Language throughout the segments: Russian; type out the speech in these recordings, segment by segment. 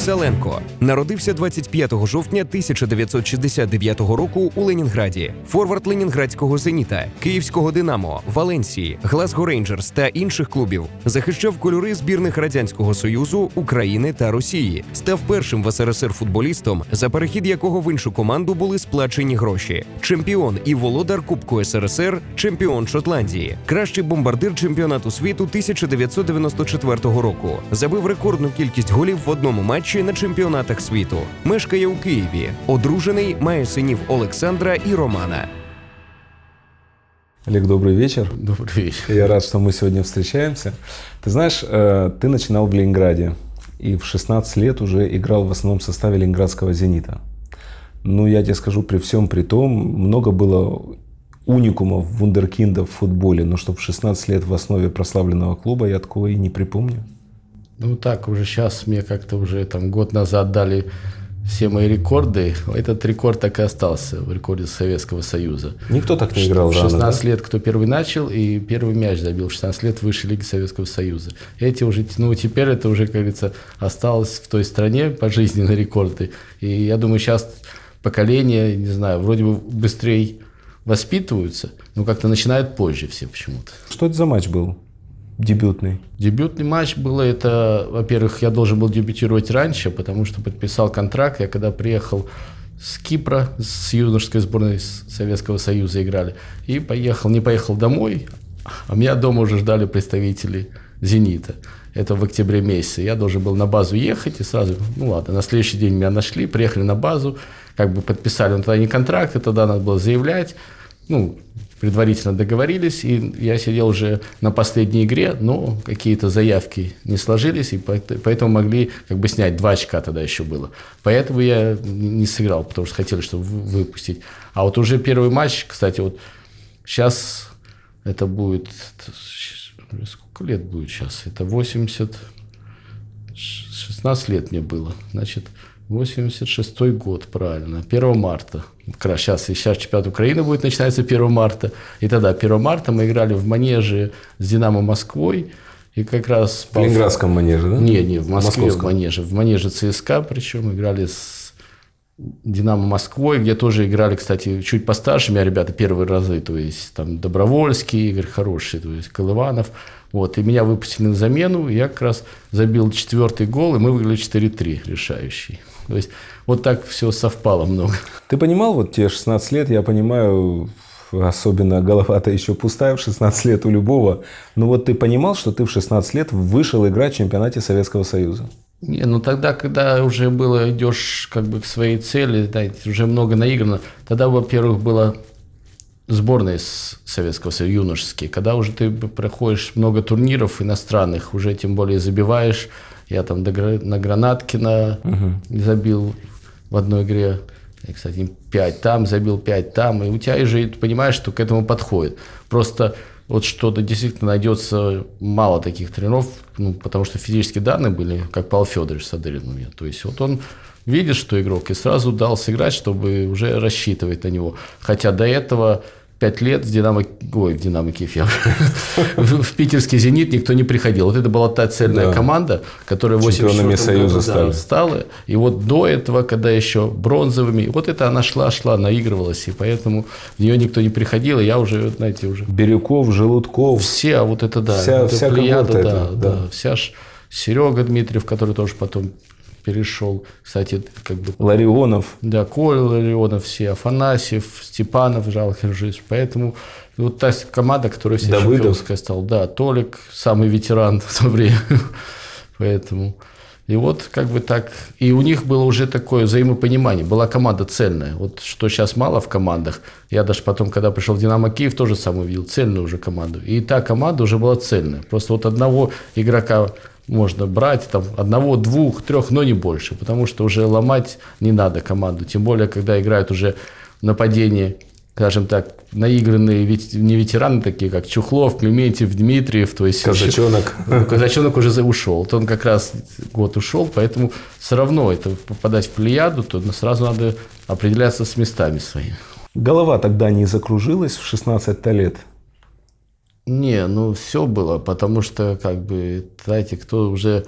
Ксаленко народився 25 жовтня 1969 року у Ленінграді, форвард Ленінградського зеніта, Київського Динамо, Валенсії, Глазго Рейнджерс та інших клубів захищав кольори збірних радянського союзу України та Росії, став першим в СРСР футболістом, за перехід якого в іншу команду були сплачені гроші. Чемпіон і володар Кубку СРСР, чемпіон Шотландії, кращий бомбардир чемпіонату світу 1994 року. Забив рекордну кількість голів в одному матчі. двічі на чемпіонатах світу. Мешкає у Києві. Одружений має синів Олександра и Романа. Олег, добрый вечер. Добрый вечер. Я рад, что мы сегодня встречаемся. Ты знаешь, э, ты начинал в Ленинграде и в 16 лет уже играл в основном составе ленинградского «Зенита». Ну, я тебе скажу, при всем при том, много было уникумов, вундеркиндов в футболе, но чтобы в 16 лет в основе прославленного клуба я такого и не припомню. Ну так, уже сейчас мне как-то уже там год назад дали все мои рекорды. Этот рекорд так и остался в рекорде Советского Союза. Никто так не играл. В 16 рано, да? лет кто первый начал и первый мяч забил в 16 лет выше Лиги Советского Союза. Эти уже, ну теперь это уже, как говорится, осталось в той стране пожизненные рекорды. И я думаю, сейчас поколение, не знаю, вроде бы быстрее воспитываются, но как-то начинают позже все почему-то. Что это за матч был? дебютный? Дебютный матч был это, во-первых, я должен был дебютировать раньше, потому что подписал контракт. Я когда приехал с Кипра, с юношеской сборной Советского Союза играли. И поехал, не поехал домой, а меня дома уже ждали представители «Зенита». Это в октябре месяце. Я должен был на базу ехать и сразу, ну ладно, на следующий день меня нашли, приехали на базу, как бы подписали. Но тогда не контракты, тогда надо было заявлять. Ну, предварительно договорились, и я сидел уже на последней игре, но какие-то заявки не сложились, и поэтому могли как бы снять. Два очка тогда еще было. Поэтому я не сыграл, потому что хотели, чтобы выпустить. А вот уже первый матч, кстати, вот сейчас это будет... Сколько лет будет сейчас? Это 80... 16 лет мне было. Значит, 86 год, правильно, 1 марта. Сейчас, сейчас чемпионат Украины будет, начинается 1 марта. И тогда 1 марта мы играли в манеже с «Динамо Москвой». И как раз... В Ленинградском манеже, да? Нет, не, в Москве Московском. в манеже. В манеже ЦСКА причем играли с «Динамо Москвой», где тоже играли, кстати, чуть постарше меня ребята первые разы. То есть там Добровольский, Игорь Хороший, то есть Колыванов. Вот, и меня выпустили на замену, я как раз забил четвертый гол, и мы выиграли 4-3 решающий. То есть вот так все совпало много. Ты понимал, вот те 16 лет, я понимаю, особенно голова-то еще пустая в 16 лет у любого. Но вот ты понимал, что ты в 16 лет вышел играть в чемпионате Советского Союза? Не, ну тогда, когда уже было, идешь как бы к своей цели, да, уже много наиграно, тогда, во-первых, было сборной с Советского Союза юношеские, когда уже ты проходишь много турниров иностранных, уже тем более забиваешь, я там на Гранаткина угу. забил в одной игре, кстати, 5 там, забил 5 там, и у тебя же, понимаешь, что к этому подходит. Просто вот что-то действительно найдется мало таких тренеров, ну, потому что физические данные были, как Павел Федорович Садырин у меня. То есть вот он видит, что игрок, и сразу дал сыграть, чтобы уже рассчитывать на него. Хотя до этого пять лет в Динамо, ой, в Динамо Киев, в, питерский Зенит никто не приходил. Вот это была та цельная команда, которая в 84 Союза году, стали. Да, стала. И вот до этого, когда еще бронзовыми, вот это она шла, шла, наигрывалась, и поэтому в нее никто не приходил, и я уже, знаете, уже... Бирюков, Желудков. Все, а вот это да. Вся, это вся плеяда, да, это, да, да. Вся ж Серега Дмитриев, который тоже потом перешел. Кстати, как бы... Ларионов. Да, Коля Ларионов, все, Афанасьев, Степанов, Жал Хержиш. Поэтому вот та команда, которая вся Давыдов. чемпионская стала. Да, Толик, самый ветеран в то время. Поэтому... И вот как бы так. И у них было уже такое взаимопонимание. Была команда цельная. Вот что сейчас мало в командах. Я даже потом, когда пришел в «Динамо Киев», тоже сам увидел цельную уже команду. И та команда уже была цельная. Просто вот одного игрока можно брать там одного, двух, трех, но не больше, потому что уже ломать не надо команду, тем более, когда играют уже нападение, скажем так, наигранные ведь не ветераны такие, как Чухлов, Клементьев, Дмитриев, то есть... Казачонок. Ну, Казачонок уже ушел, то он как раз год ушел, поэтому все равно это попадать в плеяду, то сразу надо определяться с местами своими. Голова тогда не закружилась в 16 лет – не, ну все было, потому что, как бы, знаете, кто уже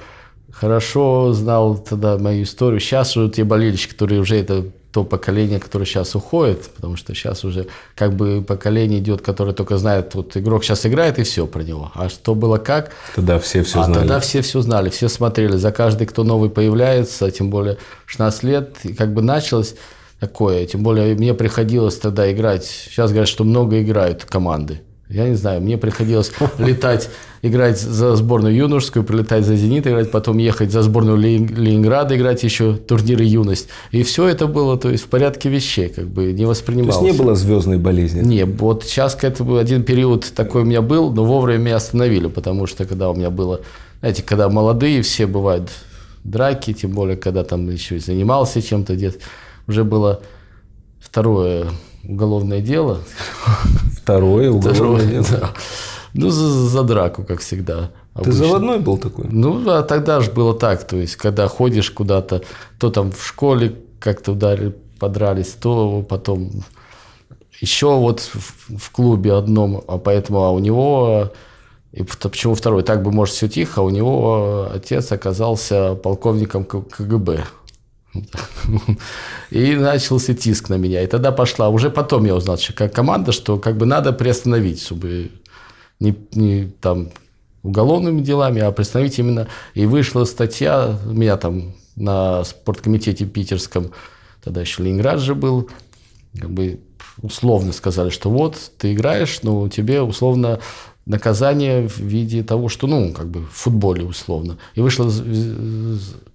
хорошо знал тогда мою историю, сейчас уже те болельщики, которые уже это то поколение, которое сейчас уходит, потому что сейчас уже как бы поколение идет, которое только знает, вот игрок сейчас играет и все про него. А что было как? Тогда все все а знали. Тогда все все знали, все смотрели. За каждый, кто новый появляется, тем более 16 лет, и как бы началось такое. Тем более мне приходилось тогда играть. Сейчас говорят, что много играют команды. Я не знаю, мне приходилось летать, играть за сборную юношескую, прилетать за «Зенит» играть, потом ехать за сборную Ленинграда играть еще турниры «Юность». И все это было то есть, в порядке вещей, как бы не воспринималось. То есть не было звездной болезни? Не, вот сейчас к был один период такой у меня был, но вовремя меня остановили, потому что когда у меня было, знаете, когда молодые все бывают драки, тем более, когда там еще и занимался чем-то где-то, уже было второе уголовное дело. Второе уголовное дело. Да. Ну, за, за драку, как всегда. Обычно. Ты заводной был такой? Ну, а тогда же было так. То есть, когда ходишь куда-то, то там в школе как-то ударили, подрались, то потом еще вот в, в клубе одном, а поэтому а у него и почему второй? Так бы, может, все тихо, а у него отец оказался полковником КГБ. И начался тиск на меня. И тогда пошла. Уже потом я узнал, что как команда, что как бы надо приостановить, чтобы не, не там уголовными делами, а приостановить именно. И вышла статья, меня там на спорткомитете питерском, тогда еще Ленинград же был, как бы условно сказали, что вот ты играешь, но тебе условно наказание в виде того, что, ну, как бы в футболе условно. И вышло,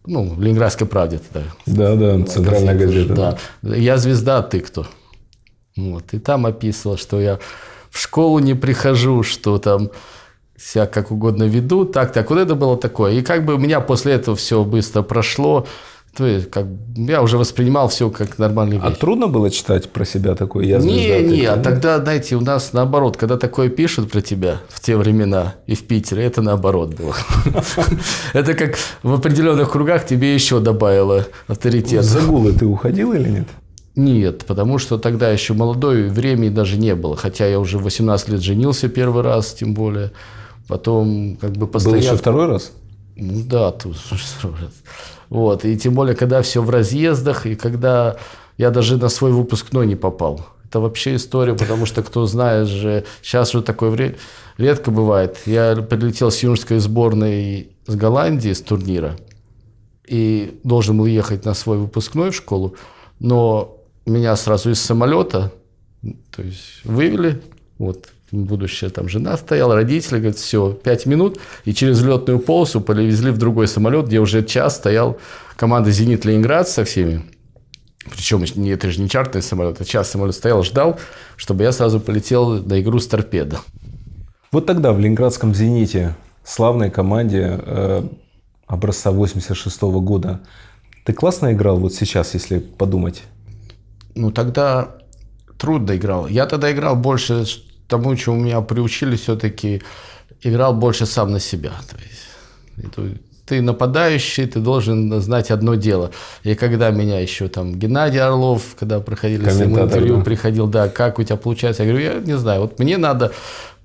ну, в Ленинградской правде тогда. Да, да, центральная газета. Да. Я звезда, а ты кто? Вот. И там описывал, что я в школу не прихожу, что там себя как угодно веду, так, так. Вот это было такое. И как бы у меня после этого все быстро прошло. То есть, как, я уже воспринимал все как нормальный а вещь. А трудно было читать про себя такое? Я звезда, не, не, а тогда, знаете, у нас наоборот, когда такое пишут про тебя в те времена и в Питере, это наоборот было. Это как в определенных кругах тебе еще добавило авторитет. В загулы ты уходил или нет? Нет, потому что тогда еще молодой, времени даже не было. Хотя я уже 18 лет женился первый раз, тем более. Потом как бы постоянно... Был еще второй раз? Ну да, тут второй раз. Вот. И тем более, когда все в разъездах, и когда я даже на свой выпускной не попал. Это вообще история, потому что, кто знает же, сейчас уже такое время редко бывает. Я прилетел с юношеской сборной с Голландии, с турнира, и должен был ехать на свой выпускной в школу, но меня сразу из самолета то есть, вывели, вот, будущая там жена стояла, родители, говорят, все, пять минут, и через летную полосу повезли в другой самолет, где уже час стоял команда «Зенит Ленинград» со всеми. Причем не, это же не чартерный самолет, а час самолет стоял, ждал, чтобы я сразу полетел на игру с торпедо. Вот тогда в ленинградском «Зените», славной команде э, образца 86 -го года, ты классно играл вот сейчас, если подумать? Ну, тогда трудно играл. Я тогда играл больше тому, чему меня приучили, все-таки играл больше сам на себя. То есть, ты нападающий, ты должен знать одно дело. И когда меня еще там Геннадий Орлов, когда проходили с ним интервью, да. приходил, да, как у тебя получается, я говорю, я не знаю, вот мне надо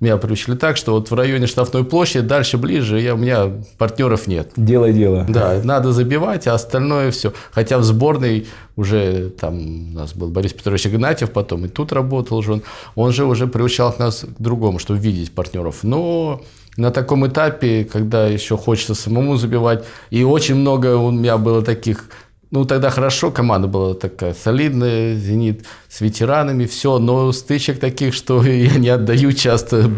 меня приучили так, что вот в районе штрафной площади, дальше ближе, я, у меня партнеров нет. Делай дело. Да, надо забивать, а остальное все. Хотя в сборной уже там у нас был Борис Петрович Игнатьев потом, и тут работал же он. Он же уже приучал нас к другому, чтобы видеть партнеров. Но на таком этапе, когда еще хочется самому забивать, и очень много у меня было таких ну, тогда хорошо, команда была такая солидная, «Зенит» с ветеранами, все, но стычек таких, что я не отдаю часто,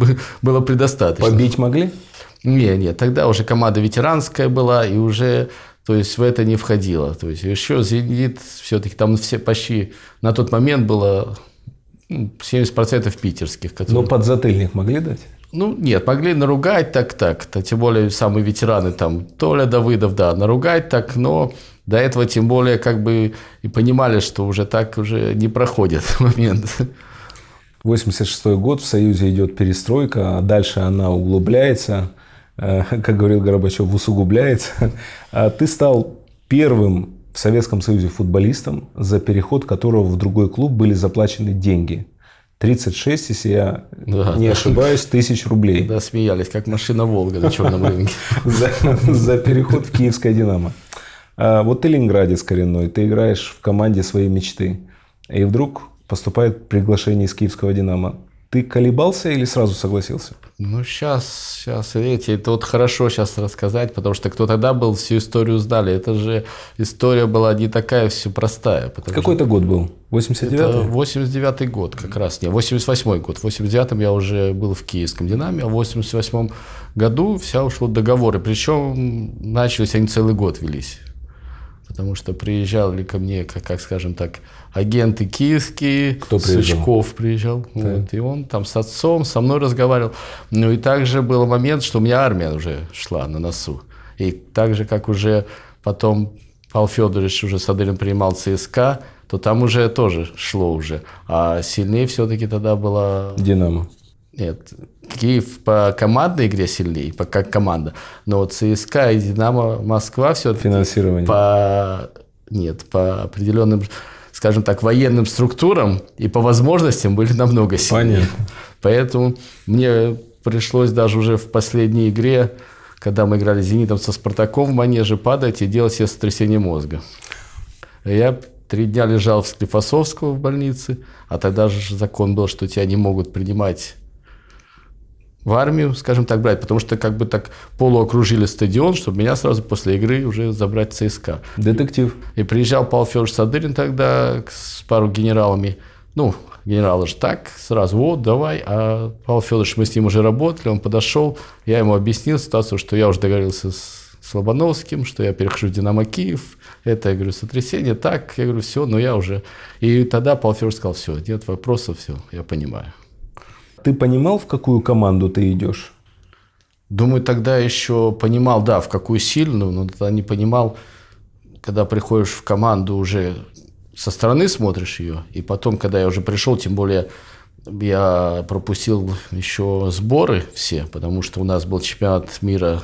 было предостаточно. Побить могли? Не, нет. тогда уже команда ветеранская была, и уже, то есть, в это не входило. То есть, еще «Зенит» все-таки там все почти на тот момент было 70% ну, питерских. Которые... Но ну, подзатыльник могли дать? Ну, нет, могли наругать так-так. Тем более, самые ветераны там, Толя Давыдов, да, наругать так, но до этого тем более как бы и понимали, что уже так уже не проходит момент. 86 год, в Союзе идет перестройка, а дальше она углубляется, э, как говорил Горбачев, усугубляется. А ты стал первым в Советском Союзе футболистом, за переход которого в другой клуб были заплачены деньги. 36, если я да, не ошибаюсь, тысяч рублей. Да, смеялись, как машина «Волга» на черном рынке. за переход в киевское «Динамо». А вот ты ленинградец коренной, ты играешь в команде своей мечты. И вдруг поступает приглашение из киевского «Динамо». Ты колебался или сразу согласился? Ну, сейчас, сейчас, видите, это вот хорошо сейчас рассказать, потому что кто тогда был, всю историю знали. Это же история была не такая все простая. А Какой это год был? 89-й? Это 89 год как раз. Не, 88-й год. В 89-м я уже был в киевском Динамо, а в 88-м году вся ушла договоры. Причем начались они целый год велись потому что приезжали ко мне, как, как скажем так, агенты киевские, Кто приезжал? Сучков приезжал, да. вот, и он там с отцом, со мной разговаривал. Ну и также был момент, что у меня армия уже шла на носу. И так же, как уже потом Павел Федорович уже Садырин принимал ЦСКА, то там уже тоже шло уже. А сильнее все-таки тогда было Динамо. Нет, Киев по командной игре сильнее, по, как команда. Но вот ЦСКА и Динамо Москва все Финансирование. по... Нет, по определенным, скажем так, военным структурам и по возможностям были намного сильнее. Понятно. Поэтому мне пришлось даже уже в последней игре, когда мы играли с «Зенитом» со «Спартаком» в манеже падать и делать себе сотрясение мозга. Я три дня лежал в Склифосовского в больнице, а тогда же закон был, что тебя не могут принимать в армию, скажем так, брать, потому что как бы так полуокружили стадион, чтобы меня сразу после игры уже забрать в ЦСКА. Детектив. И приезжал Павел Федорович Садырин тогда с пару генералами, ну, генералы же так, сразу, вот, давай. А Павел Федорович, мы с ним уже работали, он подошел, я ему объяснил ситуацию, что я уже договорился с Слобановским, что я перехожу в «Динамо Киев». Это, я говорю, сотрясение, так. Я говорю, все, но я уже... И тогда Павел Федорович сказал, все, нет вопросов, все, я понимаю ты понимал, в какую команду ты идешь? Думаю, тогда еще понимал, да, в какую сильную, но тогда не понимал, когда приходишь в команду уже со стороны смотришь ее, и потом, когда я уже пришел, тем более я пропустил еще сборы все, потому что у нас был чемпионат мира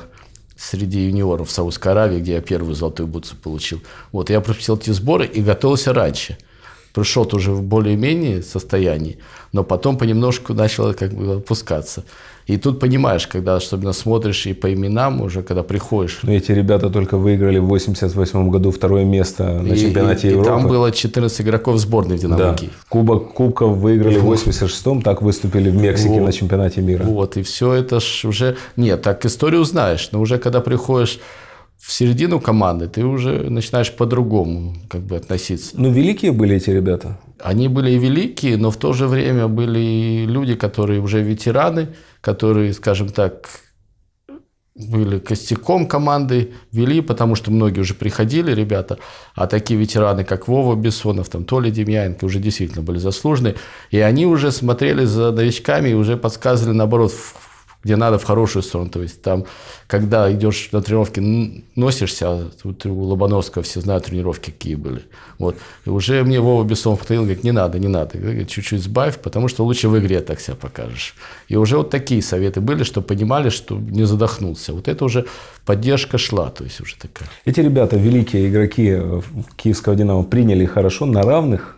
среди юниоров в Саудской Аравии, где я первую золотую бутсу получил. Вот, я пропустил эти сборы и готовился раньше – пришел уже в более-менее состоянии, но потом понемножку начало как бы опускаться. И тут понимаешь, когда особенно смотришь и по именам уже, когда приходишь. Но ну, эти ребята только выиграли в 88 году второе место на и, чемпионате и, Европы. И там было 14 игроков сборной «Динамики». Да. Кубок, кубков выиграли в 86-м, так выступили в Мексике вот. на чемпионате мира. Вот, и все это ж уже... Нет, так историю знаешь, но уже когда приходишь в середину команды ты уже начинаешь по-другому как бы относиться. Ну, великие были эти ребята? Они были и великие, но в то же время были и люди, которые уже ветераны, которые, скажем так, были костяком команды, вели, потому что многие уже приходили, ребята, а такие ветераны, как Вова Бессонов, там, Толя Демьяненко, уже действительно были заслужены, и они уже смотрели за новичками и уже подсказывали, наоборот, где надо в хорошую сторону. То есть там, когда идешь на тренировки, носишься, а тут у Лобановского все знают тренировки какие были. Вот. И уже мне Вова Бессонов подходил, говорит, не надо, не надо, чуть-чуть сбавь, потому что лучше в игре так себя покажешь. И уже вот такие советы были, что понимали, что не задохнулся. Вот это уже поддержка шла, то есть уже такая. Эти ребята, великие игроки э, киевского «Динамо», приняли хорошо, на равных,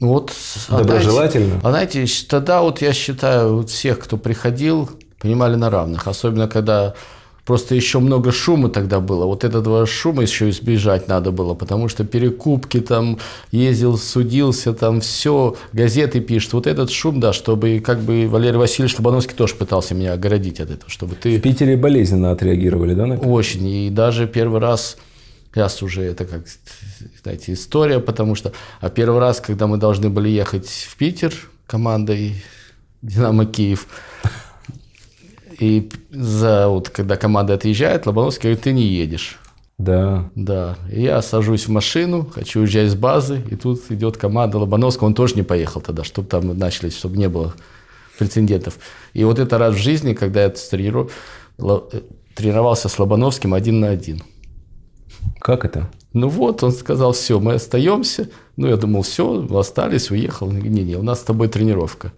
ну вот, а доброжелательно. А знаете, а знаете, тогда вот я считаю, вот всех, кто приходил, понимали на равных. Особенно, когда просто еще много шума тогда было. Вот этого шума еще избежать надо было, потому что перекупки там, ездил, судился, там все, газеты пишут. Вот этот шум, да, чтобы как бы Валерий Васильевич Лобановский тоже пытался меня оградить от этого, чтобы ты... В Питере болезненно отреагировали, да? На это? Очень. И даже первый раз раз уже это как, знаете, история, потому что... А первый раз, когда мы должны были ехать в Питер командой «Динамо Киев», и за, вот, когда команда отъезжает, Лобановский говорит, ты не едешь. Да. Да. И я сажусь в машину, хочу уезжать с базы, и тут идет команда Лобановского, он тоже не поехал тогда, чтобы там начались, чтобы не было прецедентов. И вот это раз в жизни, когда я трениру... Э, тренировался с Лобановским один на один. Как это? Ну вот, он сказал, все, мы остаемся. Ну, я думал, все, остались, уехал. Не-не, у нас с тобой тренировка.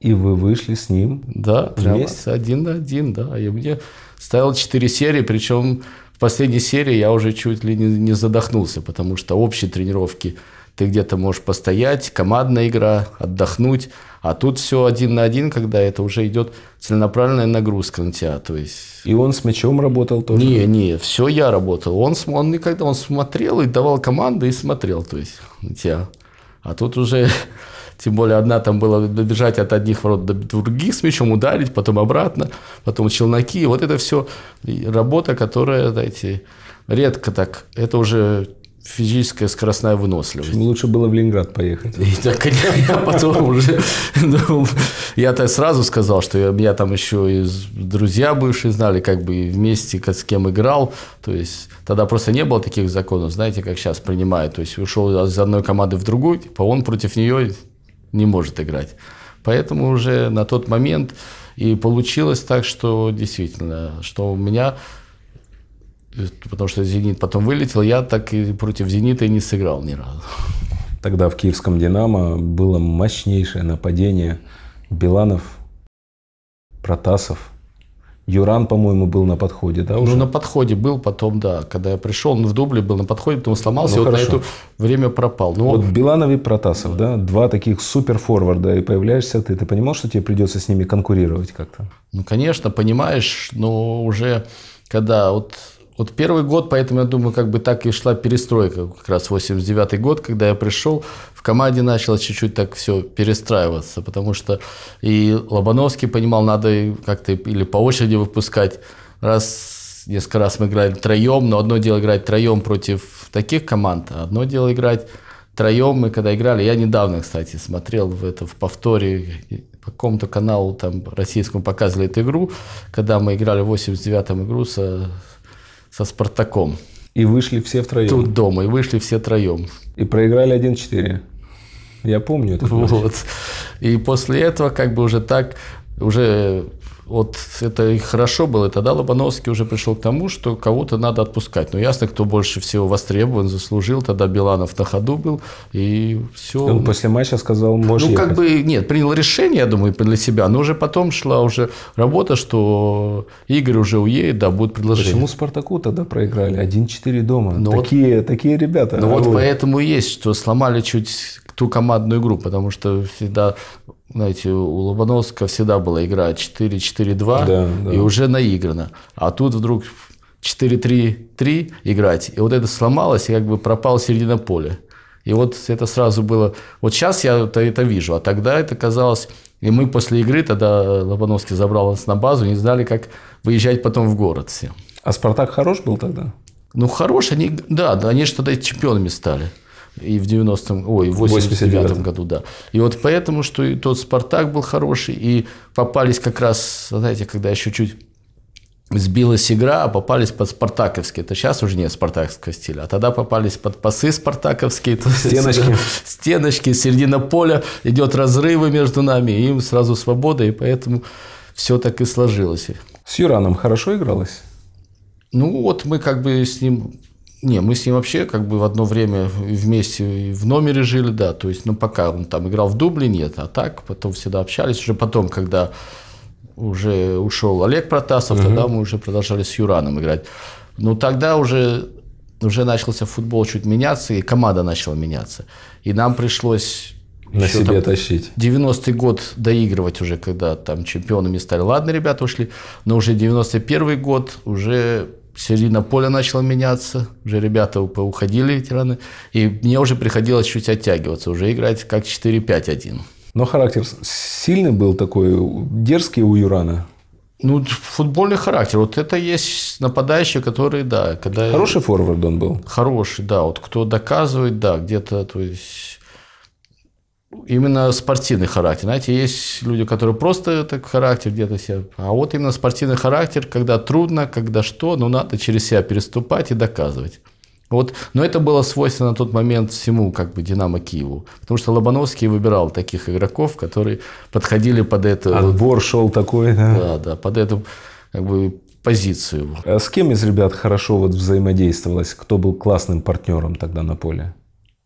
И вы вышли с ним? Да, вместе? один на один, да. И мне ставил четыре серии, причем в последней серии я уже чуть ли не, не задохнулся, потому что общие тренировки ты где-то можешь постоять, командная игра, отдохнуть, а тут все один на один, когда это уже идет целенаправленная нагрузка на тебя, то есть. И он с мячом работал тоже? Не, не, все я работал. Он, он никогда, он смотрел и давал команды и смотрел, то есть, на тебя. А тут уже тем более одна там была добежать от одних ворот до других с мячом, ударить, потом обратно, потом челноки. Вот это все работа, которая, знаете, редко так. Это уже физическая скоростная выносливость. Чем лучше было в Ленинград поехать. И так я, я потом уже думал, ну, я-то сразу сказал, что я, меня там еще и друзья бывшие знали, как бы вместе как, с кем играл. То есть тогда просто не было таких законов, знаете, как сейчас принимают. То есть ушел из одной команды в другую, типа он против нее, не может играть. Поэтому уже на тот момент и получилось так, что действительно, что у меня, потому что «Зенит» потом вылетел, я так и против «Зенита» и не сыграл ни разу. Тогда в киевском «Динамо» было мощнейшее нападение Биланов, Протасов – Юран, по-моему, был на подходе, да? Ну, уже? Ну, на подходе был, потом, да. Когда я пришел, он в дубле был на подходе, потом сломался, ну, и вот на это время пропал. Но... Ну, вот Биланов и Протасов, да? Два таких суперфорварда, и появляешься ты. Ты понимал, что тебе придется с ними конкурировать как-то? Ну, конечно, понимаешь, но уже когда вот вот первый год, поэтому, я думаю, как бы так и шла перестройка. Как раз 89 год, когда я пришел, в команде началось чуть-чуть так все перестраиваться, потому что и Лобановский понимал, надо как-то или по очереди выпускать. Раз несколько раз мы играли троем, но одно дело играть троем против таких команд, а одно дело играть троем мы когда играли, я недавно, кстати, смотрел в это в повторе по какому-то каналу там российскому показывали эту игру, когда мы играли в 89-м игру со, со Спартаком. И вышли все втроем. Тут дома, и вышли все троем. И проиграли 1-4. Я помню это. Вот. И после этого как бы уже так, уже вот это и хорошо было. И тогда Лобановский уже пришел к тому, что кого-то надо отпускать. Ну, ясно, кто больше всего востребован, заслужил. Тогда Биланов на ходу был, и все. Он после матча сказал, можешь Ну, как бы, нет, принял решение, я думаю, для себя. Но уже потом шла уже работа, что Игорь уже уедет, да, будет предложение. Почему «Спартаку» тогда проиграли? 1-4 дома. Ну, такие, вот, такие ребята. Ну, вот поэтому и есть, что сломали чуть ту командную игру, потому что всегда знаете, у Лобановского всегда была игра 4-4-2 да, да. и уже наиграно. А тут вдруг 4-3-3 играть. И вот это сломалось, и как бы пропала середина поля. И вот это сразу было... Вот сейчас я это, это вижу, а тогда это казалось... И мы после игры, тогда Лобановский забрал нас на базу, не знали, как выезжать потом в город все. А «Спартак» хорош был тогда? Ну, хорош, они, да, да они же тогда чемпионами стали и в 90-м, ой, в 89-м году, да. И вот поэтому, что и тот «Спартак» был хороший, и попались как раз, знаете, когда еще чуть сбилась игра, а попались под Спартаковские. Это сейчас уже нет спартаковского стиля, а тогда попались под пасы спартаковские. Стеночки. Есть, стеночки, середина поля, идет разрывы между нами, и им сразу свобода, и поэтому все так и сложилось. С Юраном хорошо игралось? Ну вот мы как бы с ним не, мы с ним вообще как бы в одно время вместе в номере жили, да, то есть, ну, пока он там играл в дубле, нет, а так потом всегда общались, уже потом, когда уже ушел Олег Протасов, угу. тогда мы уже продолжали с Юраном играть. Ну, тогда уже, уже начался футбол чуть меняться, и команда начала меняться. И нам пришлось... На себе там, тащить. 90-й год доигрывать уже, когда там чемпионами стали. Ладно, ребята ушли, но уже 91-й год уже середина поля начала меняться, уже ребята уходили, ветераны, и мне уже приходилось чуть оттягиваться, уже играть как 4-5-1. Но характер сильный был такой, дерзкий у Юрана? Ну, футбольный характер. Вот это есть нападающий который да. Когда... Хороший форвард он был? Хороший, да. Вот кто доказывает, да, где-то, то есть именно спортивный характер. Знаете, есть люди, которые просто так характер где-то себе. А вот именно спортивный характер, когда трудно, когда что, но надо через себя переступать и доказывать. Вот, но это было свойственно на тот момент всему как бы Динамо Киеву, потому что Лобановский выбирал таких игроков, которые подходили под это. Отбор шел такой. Да, да, да под эту как бы позицию. А с кем из ребят хорошо вот взаимодействовалось? Кто был классным партнером тогда на поле?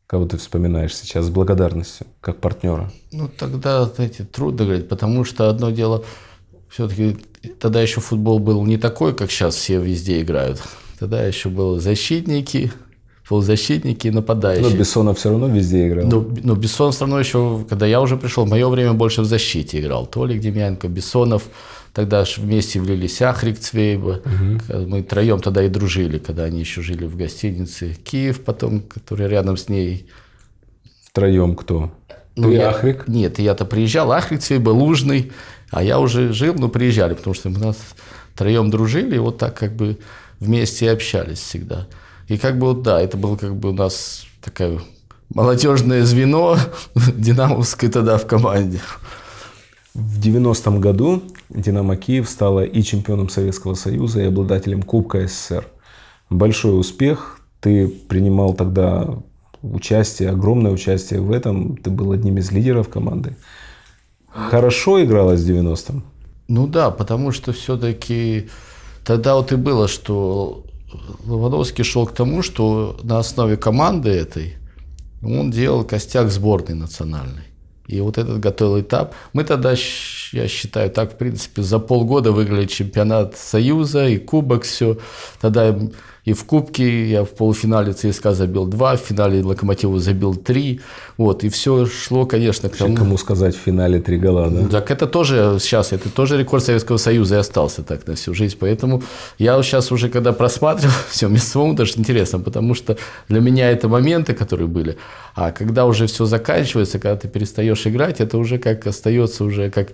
кого ты вспоминаешь сейчас с благодарностью, как партнера? Ну, тогда, знаете, трудно говорить, потому что одно дело, все-таки тогда еще футбол был не такой, как сейчас все везде играют. Тогда еще было защитники, полузащитники и нападающие. Но Бессонов все равно везде играл. Но, но Бессон все равно еще, когда я уже пришел, в мое время больше в защите играл. Толик Демьяненко, Бессонов. Тогда же вместе влились Ахрик Цвейба. Угу. Мы троем тогда и дружили, когда они еще жили в гостинице Киев, потом, который рядом с ней. Втроем кто? Ну, Ты ну, я, Ахрик? Нет, я-то приезжал, Ахрик Цвейба, Лужный. А я уже жил, но приезжали, потому что мы нас троем дружили, и вот так как бы вместе и общались всегда. И как бы вот, да, это было как бы у нас такая молодежное звено динамовское тогда в команде. В 90-м году «Динамо Киев» стала и чемпионом Советского Союза, и обладателем Кубка СССР. Большой успех. Ты принимал тогда участие, огромное участие в этом. Ты был одним из лидеров команды. Хорошо игралось в 90-м? Ну да, потому что все-таки тогда вот и было, что Ловодовский шел к тому, что на основе команды этой он делал костяк сборной национальной. И вот этот готовил этап. Мы тогда, я считаю, так, в принципе, за полгода выиграли чемпионат Союза и Кубок, все. Тогда и в Кубке я в полуфинале ЦСКА забил два, в финале Локомотива забил три, Вот, и все шло, конечно, к тому... Кому сказать в финале три гола, да? Так это тоже сейчас, это тоже рекорд Советского Союза и остался так на всю жизнь. Поэтому я сейчас уже, когда просматривал, все, мне самому даже интересно, потому что для меня это моменты, которые были. А когда уже все заканчивается, когда ты перестаешь играть, это уже как остается уже как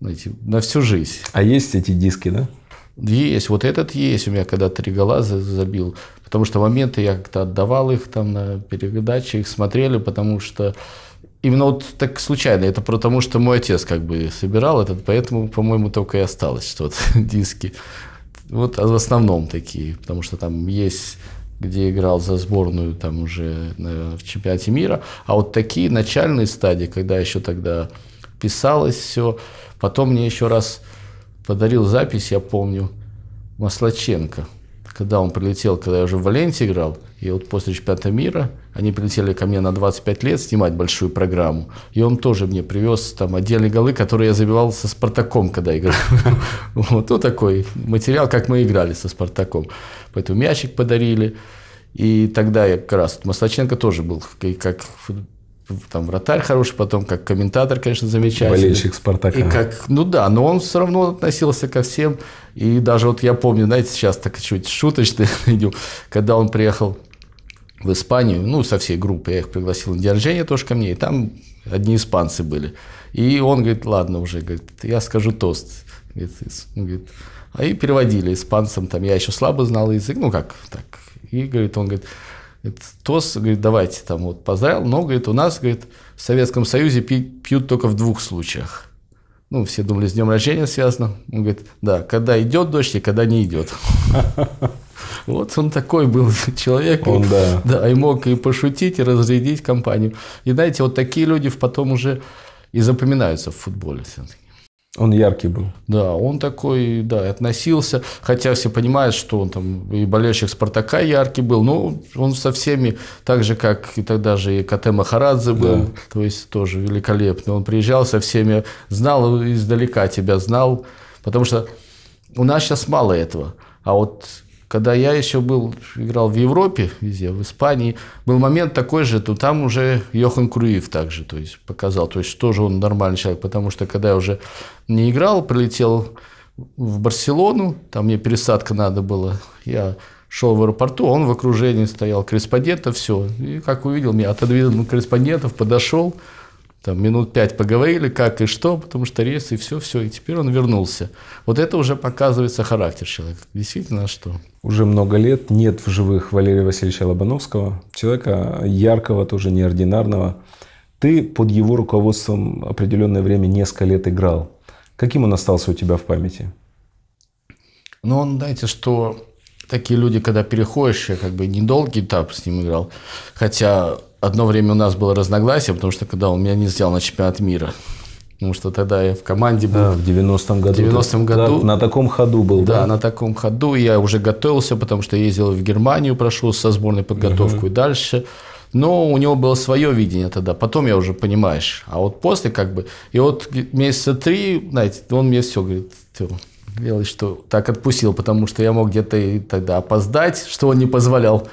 знаете, на всю жизнь. А есть эти диски, да? есть, вот этот есть, у меня когда три гола забил, потому что моменты я как-то отдавал их там на передаче, их смотрели, потому что именно вот так случайно, это потому что мой отец как бы собирал этот, поэтому, по-моему, только и осталось, что вот диски. Вот а в основном такие, потому что там есть где играл за сборную там уже наверное, в чемпионате мира. А вот такие начальные стадии, когда еще тогда писалось все, потом мне еще раз подарил запись, я помню, Маслаченко. Когда он прилетел, когда я уже в Валенте играл, и вот после чемпионата мира они прилетели ко мне на 25 лет снимать большую программу. И он тоже мне привез там отдельные голы, которые я забивал со «Спартаком», когда играл. Вот такой материал, как мы играли со «Спартаком». Поэтому мячик подарили. И тогда я как раз... Маслаченко тоже был как там вратарь хороший, потом как комментатор, конечно, замечательный. Болельщик Спартака. И как, ну да, но он все равно относился ко всем. И даже вот я помню, знаете, сейчас так чуть шуточно идем, когда он приехал в Испанию, ну, со всей группы, я их пригласил на день рождения тоже ко мне, и там одни испанцы были. И он говорит, ладно уже, говорит, я скажу тост. Говорит, говорит, а и переводили испанцам, там я еще слабо знал язык, ну как так. И говорит, он говорит, ТОС, говорит, давайте там вот поздравил, но, говорит, у нас, говорит, в Советском Союзе пьют только в двух случаях. Ну, все думали, с днем рождения связано. Он говорит, да, когда идет дождь и когда не идет. Вот он такой был человек. Он, да. Да, и мог и пошутить, и разрядить компанию. И знаете, вот такие люди потом уже и запоминаются в футболе все-таки. Он яркий был. Да, он такой, да, относился. Хотя все понимают, что он там и болельщик Спартака яркий был, но он со всеми, так же, как и тогда же и Кате Махарадзе был, да. то есть тоже великолепный. Он приезжал со всеми, знал издалека тебя, знал, потому что у нас сейчас мало этого. А вот когда я еще был, играл в Европе, везде, в Испании, был момент такой же, то там уже Йохан Круив также то есть, показал, то есть тоже он нормальный человек, потому что когда я уже не играл, прилетел в Барселону, там мне пересадка надо было, я шел в аэропорту, он в окружении стоял, корреспондентов, все. И как увидел меня, отодвинул корреспондентов, подошел, там минут пять поговорили, как и что, потому что рез, и все, все, и теперь он вернулся. Вот это уже показывается характер человека. Действительно, а что? Уже много лет нет в живых Валерия Васильевича Лобановского, человека яркого, тоже неординарного. Ты под его руководством определенное время, несколько лет играл. Каким он остался у тебя в памяти? Ну, он, знаете, что такие люди, когда переходишь, я как бы недолгий этап с ним играл, хотя одно время у нас было разногласие, потому что когда он меня не взял на чемпионат мира, потому что тогда я в команде был. Да, в 90-м году. В 90 году. Да, на таком ходу был, да? Да, на таком ходу. Я уже готовился, потому что ездил в Германию, прошел со сборной подготовку угу. и дальше. Но у него было свое видение тогда. Потом я уже понимаешь. А вот после как бы... И вот месяца три, знаете, он мне все говорит, делай, что так отпустил, потому что я мог где-то и тогда опоздать, что он не позволял.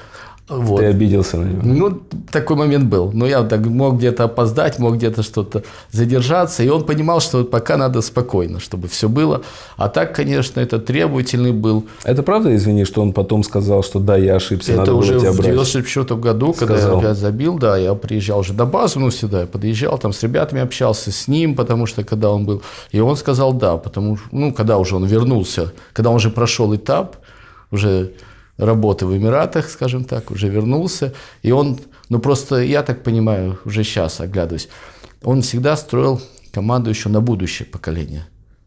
Вот. Ты обиделся на него. Ну, такой момент был. Но ну, я так мог где-то опоздать, мог где-то что-то задержаться. И он понимал, что пока надо спокойно, чтобы все было. А так, конечно, это требовательный был. Это правда, извини, что он потом сказал, что да, я ошибся, это надо было тебя брать? Это уже в 94 году, сказал. когда я опять забил, да, я приезжал уже на базу ну, сюда, я подъезжал, там с ребятами общался, с ним, потому что когда он был. И он сказал да, потому что, ну, когда уже он вернулся, когда он уже прошел этап, уже работы в Эмиратах, скажем так, уже вернулся. И он, ну просто, я так понимаю, уже сейчас оглядываюсь, он всегда строил команду еще на будущее поколение.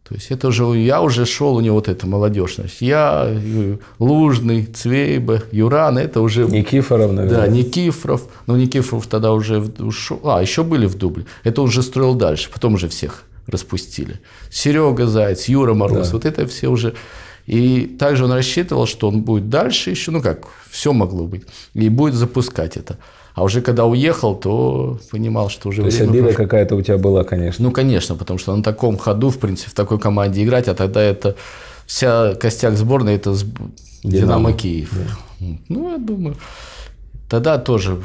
То есть это уже, я уже шел, у него вот эта молодежность. Я, э, Лужный, Цвейба, Юран, это уже... Никифоров, наверное. Да, Никифоров. Но ну, Никифоров тогда уже ушел. А, еще были в дубле. Это уже строил дальше. Потом уже всех распустили. Серега Заяц, Юра Мороз. Да. Вот это все уже... И также он рассчитывал, что он будет дальше еще, ну как, все могло быть, и будет запускать это. А уже когда уехал, то понимал, что уже... То есть обида прошло. какая-то у тебя была, конечно. Ну, конечно, потому что на таком ходу, в принципе, в такой команде играть, а тогда это вся костяк сборной, это Динамо, Динамо Киев. Да. Ну, я думаю, тогда тоже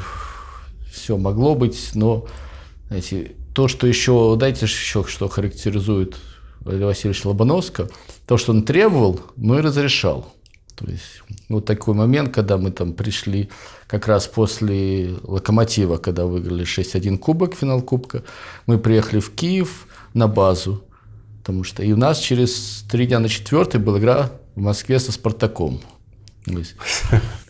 все могло быть, но, знаете, то, что еще, дайте еще, что характеризует Василий Лобановского – то, что он требовал, но ну и разрешал. То есть вот такой момент, когда мы там пришли как раз после «Локомотива», когда выиграли 6-1 кубок, финал кубка, мы приехали в Киев на базу, потому что и у нас через три дня на четвертый была игра в Москве со «Спартаком».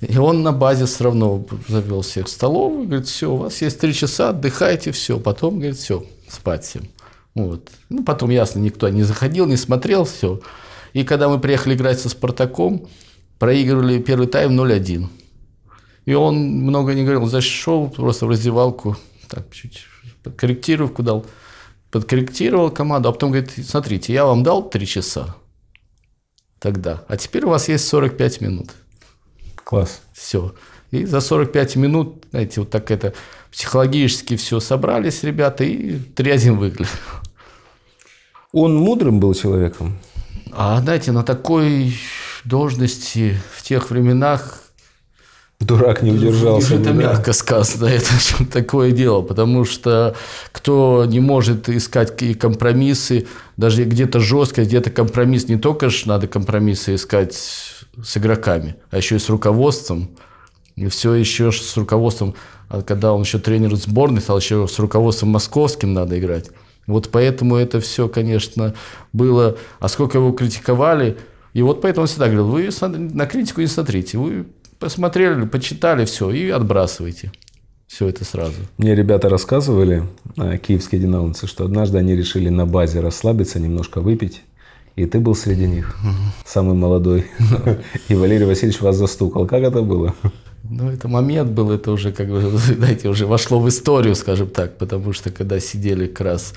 И он на базе все равно завел всех в столовую, говорит, все, у вас есть три часа, отдыхайте, все, потом, говорит, все, спать всем. Вот. Ну, потом, ясно, никто не заходил, не смотрел, все. И когда мы приехали играть со «Спартаком», проигрывали первый тайм 0-1. И он много не говорил, зашел просто в раздевалку, так чуть подкорректировку дал, подкорректировал команду, а потом говорит, смотрите, я вам дал 3 часа тогда, а теперь у вас есть 45 минут. Класс. Все. И за 45 минут, знаете, вот так это психологически все собрались ребята и 3-1 выиграли. Он мудрым был человеком? А знаете, на такой должности в тех временах Дурак не удержался. Это да? мягко сказано, это такое дело, потому что кто не может искать какие компромиссы, даже где-то жестко, где-то компромисс, не только ж надо компромиссы искать с игроками, а еще и с руководством. И все еще с руководством, а когда он еще тренер сборной стал, еще с руководством московским надо играть. Вот поэтому это все, конечно, было... А сколько его критиковали... И вот поэтому он всегда говорил, вы на критику не смотрите, вы посмотрели, почитали все и отбрасывайте все это сразу. Мне ребята рассказывали, а, киевские динамовцы, что однажды они решили на базе расслабиться, немножко выпить. И ты был среди них, самый молодой. И Валерий Васильевич вас застукал. Как это было? Ну, это момент был, это уже как бы, знаете, уже вошло в историю, скажем так, потому что когда сидели как раз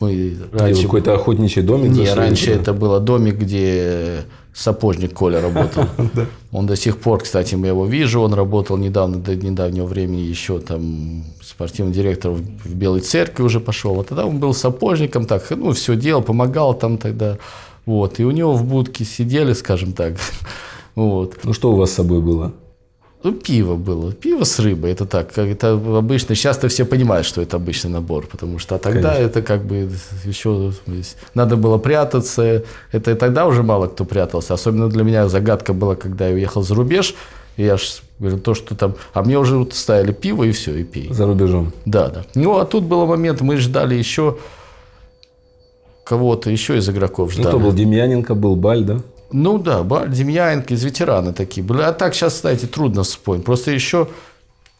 мы раньше... какой-то охотничий домик Не, раньше это было домик, где сапожник Коля работал. Он до сих пор, кстати, я его вижу, он работал недавно, до недавнего времени еще там спортивным директором в Белой Церкви уже пошел. А тогда он был сапожником, так, ну, все делал, помогал там тогда. Вот, и у него в будке сидели, скажем так. Вот. Ну, что у вас с собой было? Ну, пиво было. Пиво с рыбой. Это так. Как это обычно. Сейчас-то все понимают, что это обычный набор. Потому что а тогда Конечно. это как бы еще надо было прятаться. Это и тогда уже мало кто прятался. Особенно для меня загадка была, когда я уехал за рубеж. и Я ж говорю, то, что там... А мне уже вот ставили пиво и все, и пей. За рубежом. Да, да. Ну, а тут был момент, мы ждали еще кого-то еще из игроков ну, ждали. Ну, кто был Демьяненко, был Баль, да? Ну да, Баль, из ветераны такие были. А так сейчас, знаете, трудно вспомнить. Просто еще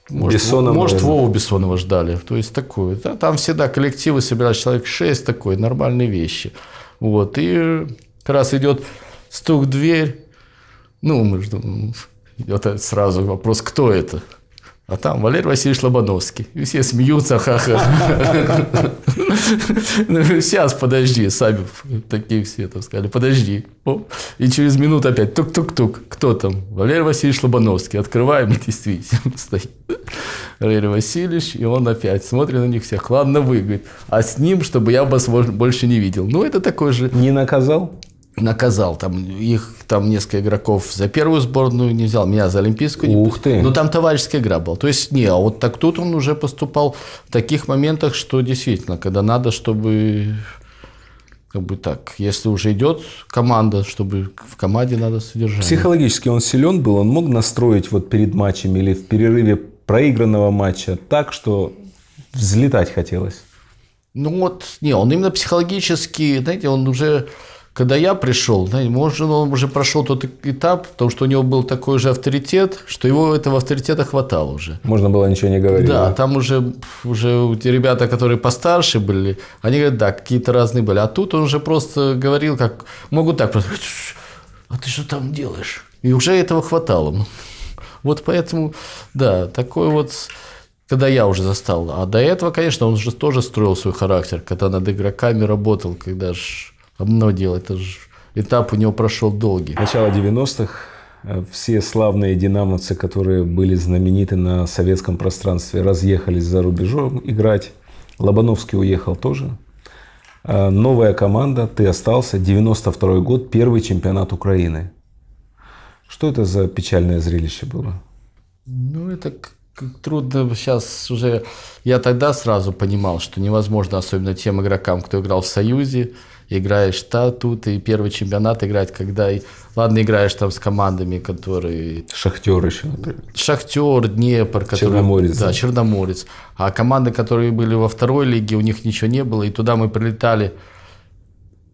может, Бессонова, может Вову Бессонова ждали. То есть такое. Да, там всегда коллективы собирались, человек 6 такой, нормальные вещи. Вот. И как раз идет стук в дверь. Ну, мы ждем. Это сразу вопрос, кто это? А там Валерий Васильевич Лобановский. И все смеются, ха-ха. Ну, сейчас, подожди, сами такие все там сказали, подожди. И через минуту опять тук-тук-тук. Кто там? Валерий Васильевич Лобановский. Открываем, и действительно стоит. Валерий Васильевич, и он опять смотрит на них всех. Ладно, вы, А с ним, чтобы я вас больше не видел. Ну, это такой же... Не наказал? наказал. Там их там несколько игроков за первую сборную не взял, меня за олимпийскую. Ух ты! Но ну, там товарищеская игра была. То есть не, а вот так тут он уже поступал в таких моментах, что действительно, когда надо, чтобы как бы так, если уже идет команда, чтобы в команде надо содержать. Психологически он силен был, он мог настроить вот перед матчем или в перерыве проигранного матча так, что взлетать хотелось. Ну вот, не, он именно психологически, знаете, он уже когда я пришел, знаете, может, ну, он уже прошел тот этап, потому что у него был такой же авторитет, что его этого авторитета хватало уже. Можно было ничего не говорить. Да, да? там уже, уже те ребята, которые постарше были, они говорят, да, какие-то разные были. А тут он уже просто говорил, как могут так просто, а ты что там делаешь? И уже этого хватало. Ну, вот поэтому, да, такой вот когда я уже застал. А до этого, конечно, он же тоже строил свой характер, когда над игроками работал, когда же одно дело, это же этап у него прошел долгий. Начало 90-х, э, все славные динамовцы, которые были знамениты на советском пространстве, разъехались за рубежом играть. Лобановский уехал тоже. Э, новая команда, ты остался, 92 год, первый чемпионат Украины. Что это за печальное зрелище было? Ну, это трудно сейчас уже... Я тогда сразу понимал, что невозможно, особенно тем игрокам, кто играл в «Союзе», играешь та, тут, и первый чемпионат играть, когда... и Ладно, играешь там с командами, которые... Шахтер еще. Шахтер, Днепр. Который... Черноморец. Да, Черноморец. А команды, которые были во второй лиге, у них ничего не было, и туда мы прилетали...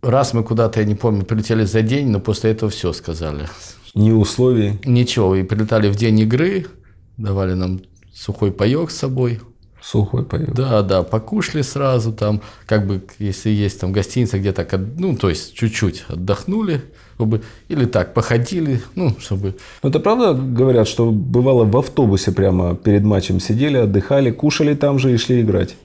Раз мы куда-то, я не помню, прилетели за день, но после этого все сказали. Ни условий? Ничего. И прилетали в день игры, давали нам сухой паек с собой, сухой поел. Да, да, покушали сразу там, как бы, если есть там гостиница, где так, ну, то есть чуть-чуть отдохнули, чтобы, или так, походили, ну, чтобы... Ну, это правда говорят, что бывало в автобусе прямо перед матчем сидели, отдыхали, кушали там же и шли играть?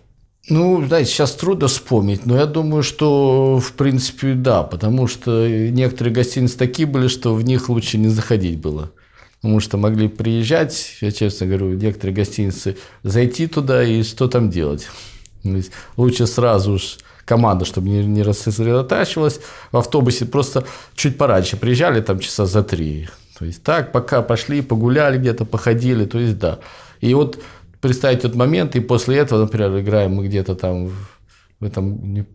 Ну, знаете, сейчас трудно вспомнить, но я думаю, что, в принципе, да, потому что некоторые гостиницы такие были, что в них лучше не заходить было. Потому что могли приезжать, я честно говорю, некоторые гостиницы, зайти туда и что там делать. Лучше сразу уж команда, чтобы не, не рассосредотачивалась. В автобусе просто чуть пораньше приезжали, там часа за три. То есть так, пока пошли, погуляли где-то, походили, то есть да. И вот представить этот момент, и после этого, например, играем мы где-то там в этом, не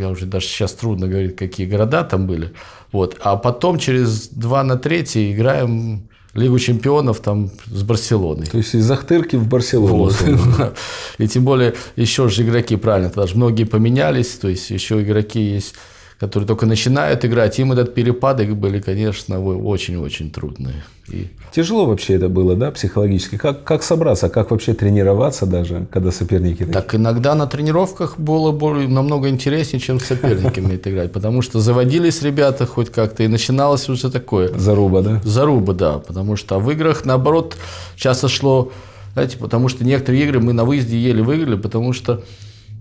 я уже даже сейчас трудно говорить, какие города там были. Вот. А потом через 2 на 3 играем Лигу чемпионов там с Барселоной. То есть из Ахтырки в Барселону. Вот. И тем более еще же игроки, правильно, тогда же многие поменялись, то есть еще игроки есть которые только начинают играть, им этот перепады были, конечно, очень-очень трудные. И... Тяжело вообще это было, да, психологически? Как, как собраться, как вообще тренироваться даже, когда соперники? Так иногда на тренировках было более, намного интереснее, чем с соперниками играть, потому что заводились ребята хоть как-то, и начиналось уже такое. Заруба, да? Заруба, да, потому что в играх, наоборот, часто шло, знаете, потому что некоторые игры мы на выезде еле выиграли, потому что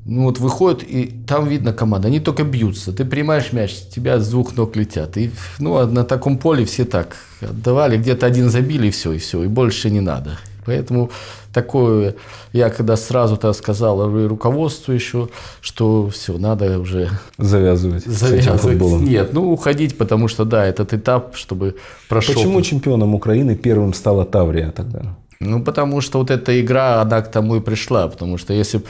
ну вот выходят, и там видно команда, они только бьются. Ты принимаешь мяч, тебя с двух ног летят. И ну, а на таком поле все так отдавали, где-то один забили, и все, и все, и больше не надо. Поэтому такое, я когда сразу то сказал руководству еще, что все, надо уже... Завязывать, завязывать. с этим футболом. Нет, ну уходить, потому что да, этот этап, чтобы прошел. Почему чемпионом Украины первым стала Таврия тогда? Ну, потому что вот эта игра, она к тому и пришла. Потому что если бы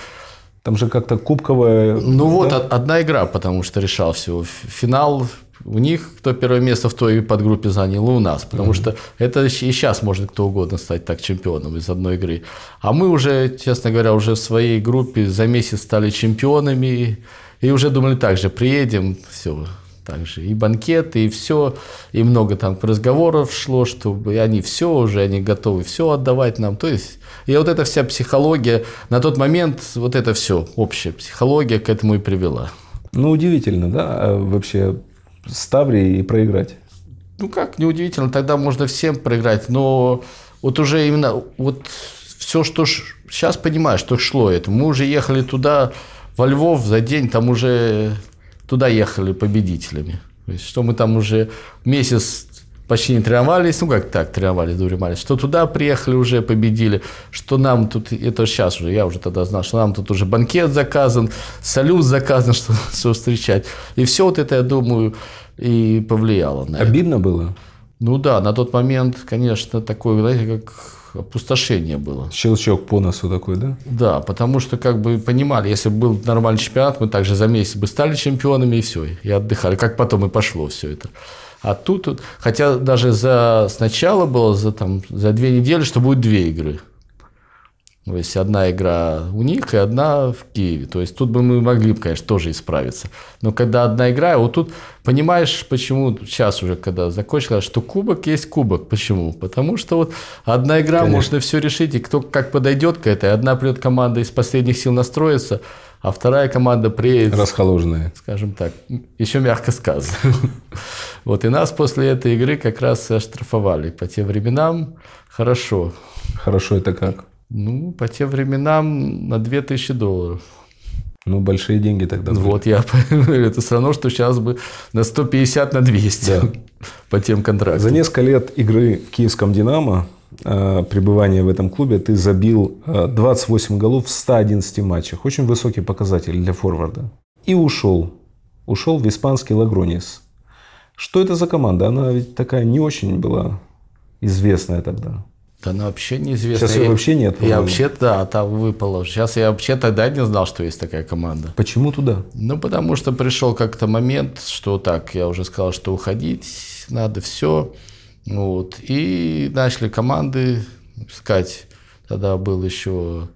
там же как-то кубковая... Ну да? вот, одна игра, потому что решал всего. Финал у них, кто первое место в той подгруппе занял, и у нас. Потому mm-hmm. что это и сейчас можно кто угодно стать так чемпионом из одной игры. А мы уже, честно говоря, уже в своей группе за месяц стали чемпионами. И уже думали так же, приедем, все, также и банкеты, и все, и много там разговоров шло, что они все уже, они готовы все отдавать нам. То есть, и вот эта вся психология, на тот момент вот это все, общая психология к этому и привела. Ну, удивительно, да, а вообще ставри и проиграть. Ну как, неудивительно, тогда можно всем проиграть, но вот уже именно вот все, что ш... сейчас понимаешь, что шло это. Мы уже ехали туда, во Львов за день, там уже туда ехали победителями. То есть, что мы там уже месяц почти не тренировались, ну как так, тренировались, дуримались, что туда приехали уже, победили, что нам тут, это сейчас уже, я уже тогда знал, что нам тут уже банкет заказан, салют заказан, что, что встречать. И все вот это, я думаю, и повлияло на Обидно это. было? Ну да, на тот момент, конечно, такое, знаете, как опустошение было. Щелчок по носу такой, да? Да, потому что как бы понимали, если бы был нормальный чемпионат, мы также за месяц бы стали чемпионами и все, и отдыхали. Как потом и пошло все это. А тут, хотя даже за сначала было за, там, за две недели, что будет две игры – то есть одна игра у них и одна в Киеве. То есть тут бы мы могли, конечно, тоже исправиться. Но когда одна игра, вот тут понимаешь, почему сейчас уже, когда закончилось, что кубок есть кубок. Почему? Потому что вот одна игра конечно. можно все решить, и кто как подойдет к этой. Одна придет команда из последних сил настроится, а вторая команда приедет... Расхоложенная. Скажем так, еще мягко сказано. Вот и нас после этой игры как раз оштрафовали по тем временам. Хорошо. Хорошо это как? Ну, по тем временам на 2000 долларов. Ну, большие деньги тогда. Были. Вот я Это все равно, что сейчас бы на 150, на 200 да. по тем контрактам. За несколько лет игры в киевском «Динамо», а, пребывания в этом клубе, ты забил 28 а, голов в 111 матчах. Очень высокий показатель для форварда. И ушел. Ушел в испанский «Лагронис». Что это за команда? Она ведь такая не очень была известная тогда. Да она вообще неизвестна. Сейчас ее вообще нет. Я, вообще, да, там выпало. Сейчас я вообще тогда не знал, что есть такая команда. Почему туда? Ну, потому что пришел как-то момент, что так, я уже сказал, что уходить надо, все. Вот. И начали команды искать. Тогда был еще,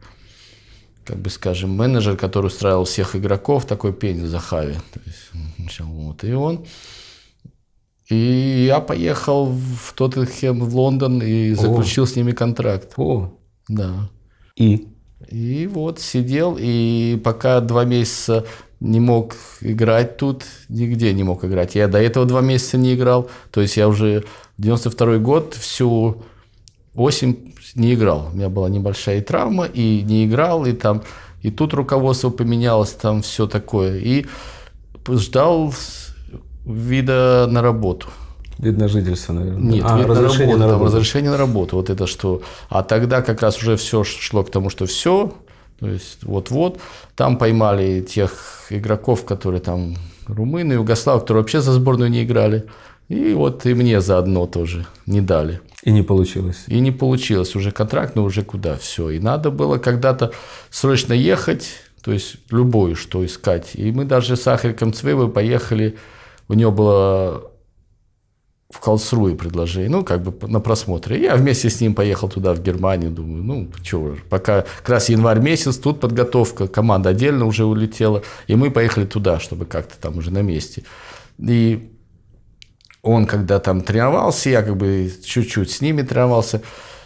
как бы скажем, менеджер, который устраивал всех игроков, такой пень Захави. То есть, вот. И он и я поехал в Тоттенхэм, в Лондон и заключил О. с ними контракт. О. Да. И? И вот сидел, и пока два месяца не мог играть тут, нигде не мог играть. Я до этого два месяца не играл, то есть я уже 92 год всю осень не играл. У меня была небольшая и травма, и не играл, и там, и тут руководство поменялось, там все такое. И ждал вида на работу. Вид на жительство, наверное. Нет, а, вид разрешение на работу. На работу. разрешение на работу. Вот это что. А тогда как раз уже все шло к тому, что все. То есть вот-вот. Там поймали тех игроков, которые там румыны, югославы, которые вообще за сборную не играли. И вот и мне заодно тоже не дали. И не получилось. И не получилось. Уже контракт, но уже куда все. И надо было когда-то срочно ехать, то есть любую что искать. И мы даже с Ахриком Цвевой поехали у него было в Калсруе предложение, ну, как бы на просмотре. Я вместе с ним поехал туда, в Германию, думаю, ну, чего, пока как раз январь месяц, тут подготовка, команда отдельно уже улетела, и мы поехали туда, чтобы как-то там уже на месте. И он, когда там тренировался, я как бы чуть-чуть с ними тренировался,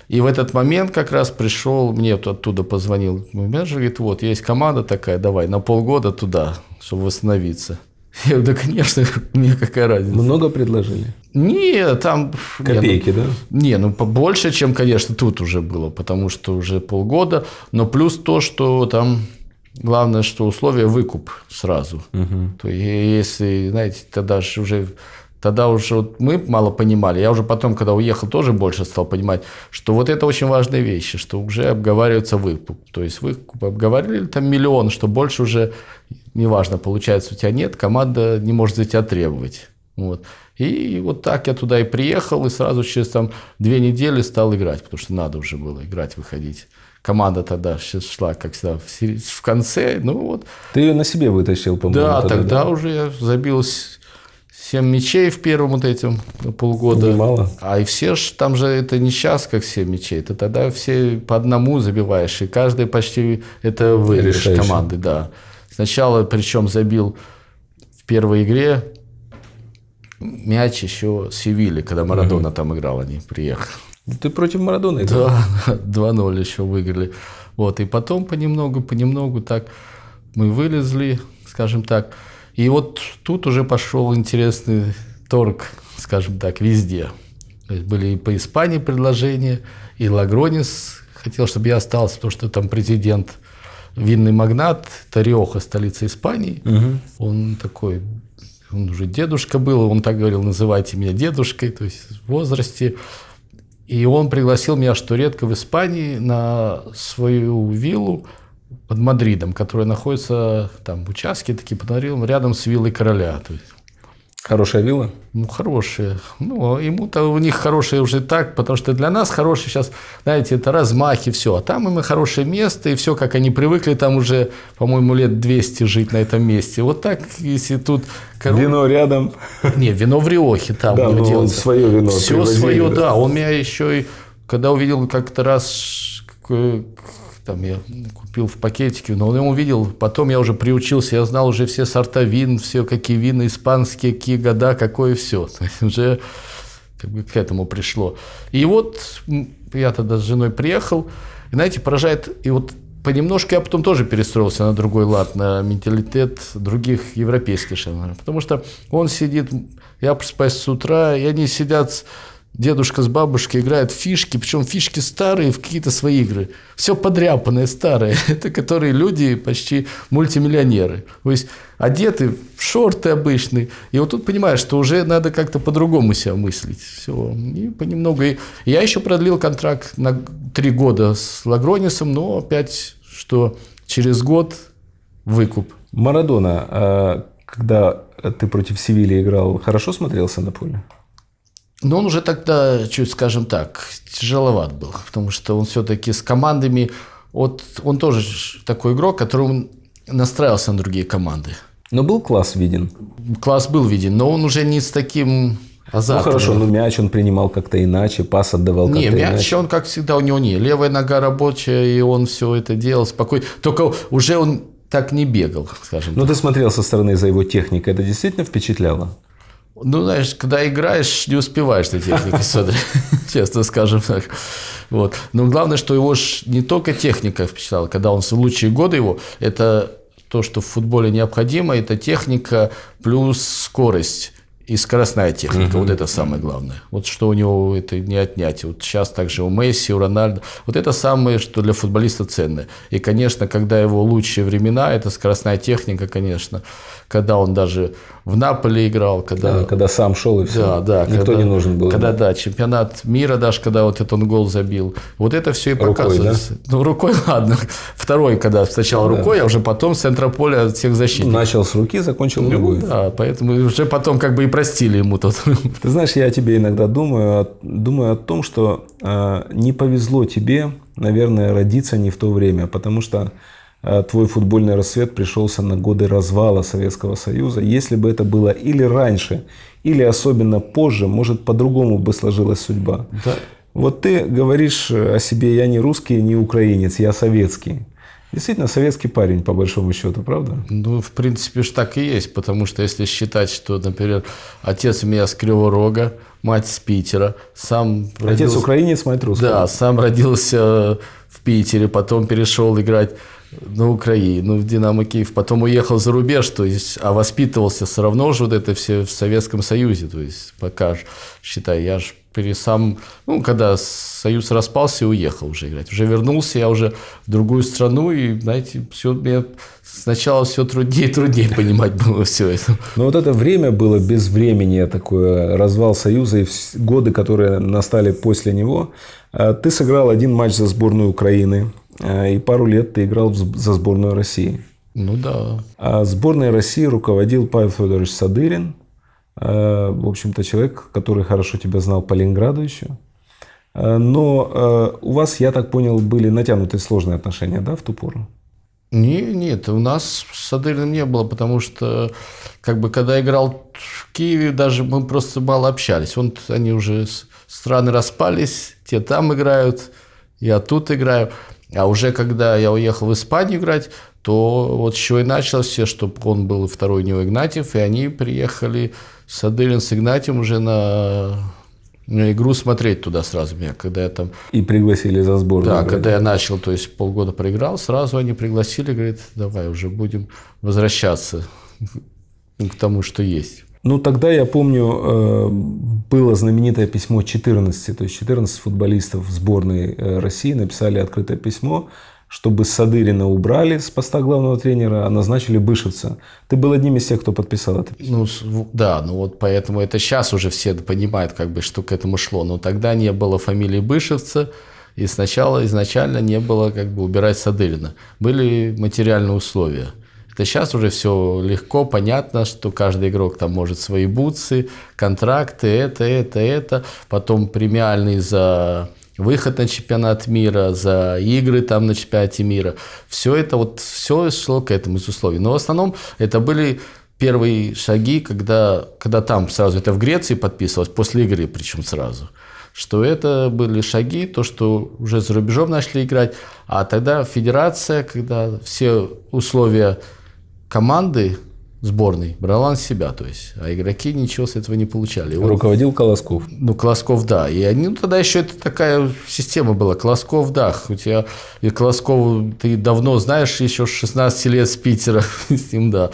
и в этот момент как раз пришел, мне оттуда позвонил мой менеджер, говорит, вот, есть команда такая, давай, на полгода туда, чтобы восстановиться. Я говорю, да, конечно, мне какая разница. Много предложили? Не, там... Копейки, не, ну, да? Не, ну побольше, чем, конечно, тут уже было, потому что уже полгода. Но плюс то, что там главное, что условия выкуп сразу. Угу. То есть, если, знаете, тогда же уже тогда уже вот мы мало понимали. Я уже потом, когда уехал, тоже больше стал понимать, что вот это очень важные вещи, что уже обговаривается выкуп. То есть выкуп обговорили там миллион, что больше уже неважно, получается у тебя нет, команда не может за тебя требовать. Вот. И вот так я туда и приехал, и сразу через там две недели стал играть, потому что надо уже было играть, выходить. Команда тогда шла, как всегда, в конце, ну вот. Ты ее на себе вытащил, по-моему. Да, тогда, тогда да? уже я забил 7 мячей в первом вот этим полгода. Немало. А и все ж, там же это не сейчас, как 7 мячей. Ты тогда все по одному забиваешь, и каждый почти это выигрыш команды, да. Сначала, причем, забил в первой игре мяч еще Севили, когда Марадона угу. там играл, они приехали. Ты против Марадона играл? Да, 2-0 еще выиграли. Вот, и потом понемногу, понемногу так мы вылезли, скажем так. И вот тут уже пошел интересный торг, скажем так, везде. То есть были и по Испании предложения, и Лагронис хотел, чтобы я остался, потому что там президент – винный магнат Тариоха, столица Испании. Угу. Он такой, он уже дедушка был, он так говорил, называйте меня дедушкой, то есть в возрасте. И он пригласил меня, что редко в Испании, на свою виллу под Мадридом, которая находится там в участке, таки подарил рядом с виллой короля. То есть Хорошая вилла? Ну, хорошая. Ну, ему-то у них хорошие уже так, потому что для нас хорошие сейчас, знаете, это размахи, все. А там им и хорошее место, и все, как они привыкли там уже, по-моему, лет 200 жить на этом месте. Вот так, если тут... Король... Вино рядом. Не, вино в Риохе там. Да, но он ну, свое вино Все свое, да. Он меня еще и, когда увидел как-то раз там я купил в пакетике, но он его увидел, потом я уже приучился, я знал уже все сорта вин, все какие вина испанские, какие года, какое все, уже как бы к этому пришло. И вот я тогда с женой приехал, и, знаете, поражает, и вот понемножку я потом тоже перестроился на другой лад, на менталитет других европейских, потому что он сидит, я просыпаюсь с утра, и они сидят дедушка с бабушкой играют в фишки, причем фишки старые в какие-то свои игры. Все подряпанное, старое. Это которые люди почти мультимиллионеры. То есть одеты в шорты обычные. И вот тут понимаешь, что уже надо как-то по-другому себя мыслить. Все. И понемногу. И я еще продлил контракт на три года с Лагронисом, но опять, что через год выкуп. Марадона, а когда ты против Севильи играл, хорошо смотрелся на поле? Но он уже тогда, чуть скажем так, тяжеловат был, потому что он все-таки с командами, вот он тоже такой игрок, который настраивался на другие команды. Но был класс виден. Класс был виден, но он уже не с таким азартом. Ну хорошо, но мяч он принимал как-то иначе, пас отдавал как-то Не, мяч иначе. он как всегда у него не. Левая нога рабочая, и он все это делал спокойно. Только уже он так не бегал, скажем. Но ну, так. ты смотрел со стороны за его техникой, это действительно впечатляло? Ну, знаешь, когда играешь, не успеваешь на технике смотреть, честно скажем так. Вот. Но главное, что его ж не только техника впечатляла, когда он в лучшие годы его, это то, что в футболе необходимо, это техника плюс скорость и скоростная техника, угу. вот это самое главное. Вот что у него это не отнять. Вот сейчас также у Месси, у Рональдо. Вот это самое, что для футболиста ценное. И, конечно, когда его лучшие времена, это скоростная техника, конечно. Когда он даже в Наполе играл, когда... Да, когда сам шел и все. Да, да. Никто когда, не нужен был. Когда, да, чемпионат мира даже, когда вот этот он гол забил. Вот это все и рукой, Да? Ну, рукой, ладно. Второй, когда сначала да. рукой, а уже потом с центра поля всех защитников. Начал с руки, закончил ну, другой. Да, поэтому уже потом как бы и простили ему тот. Ты знаешь, я о тебе иногда думаю, думаю о том, что э, не повезло тебе, наверное, родиться не в то время, потому что э, твой футбольный рассвет пришелся на годы развала Советского Союза. Если бы это было или раньше, или особенно позже, может, по-другому бы сложилась судьба. Да. Вот ты говоришь о себе, я не русский, не украинец, я советский. Действительно, советский парень, по большому счету, правда? Ну, в принципе, ж так и есть, потому что если считать, что, например, отец у меня с Криворога, мать с Питера, сам отец родился... Отец украинец, мать русская. Да, сам родился э, в Питере, потом перешел играть на Украину, ну, в «Динамо Киев», потом уехал за рубеж, то есть, а воспитывался все равно же вот это все в Советском Союзе, то есть, пока, ж, считай, я же при сам, ну, когда Союз распался и уехал уже играть. Уже вернулся я уже в другую страну, и, знаете, все, мне сначала все труднее и труднее понимать было все это. Но вот это время было без времени такое, развал Союза и годы, которые настали после него. А, ты сыграл один матч за сборную Украины, а, и пару лет ты играл за сборную России. Ну да. А сборной России руководил Павел Федорович Садырин – Э, в общем-то, человек, который хорошо тебя знал по Ленинграду еще. Э, но э, у вас, я так понял, были натянутые сложные отношения, да, в ту пору? Не, нет, у нас с Адельным не было, потому что, как бы, когда играл в Киеве, даже мы просто мало общались. Он, они уже страны распались, те там играют, я тут играю. А уже когда я уехал в Испанию играть, то вот с чего и началось все, чтобы он был второй у Игнатьев, и они приехали с Аделин, с Игнатьем уже на на игру смотреть туда сразу меня, когда я там... И пригласили за сборную. Да, играть. когда я начал, то есть полгода проиграл, сразу они пригласили, говорит, давай уже будем возвращаться к тому, что есть. Ну, тогда, я помню, э, было знаменитое письмо 14, то есть 14 футболистов сборной э, России написали открытое письмо, чтобы Садырина убрали с поста главного тренера, а назначили Бышевца. Ты был одним из тех, кто подписал это. Ну, да, ну вот поэтому это сейчас уже все понимают, как бы, что к этому шло. Но тогда не было фамилии Бышевца, и сначала изначально не было как бы убирать Садырина. Были материальные условия. Это сейчас уже все легко, понятно, что каждый игрок там может свои бутсы, контракты, это, это, это. Потом премиальный за выход на чемпионат мира, за игры там на чемпионате мира. Все это вот все шло к этому из условий. Но в основном это были первые шаги, когда, когда там сразу, это в Греции подписывалось, после игры причем сразу, что это были шаги, то, что уже за рубежом начали играть, а тогда федерация, когда все условия команды сборной, брал он себя, то есть, а игроки ничего с этого не получали. Он, Руководил Колосков. Ну, Колосков, да. И они, ну, тогда еще это такая система была. Колосков, да. У тебя и Колосков ты давно знаешь, еще 16 лет с Питера, с ним, да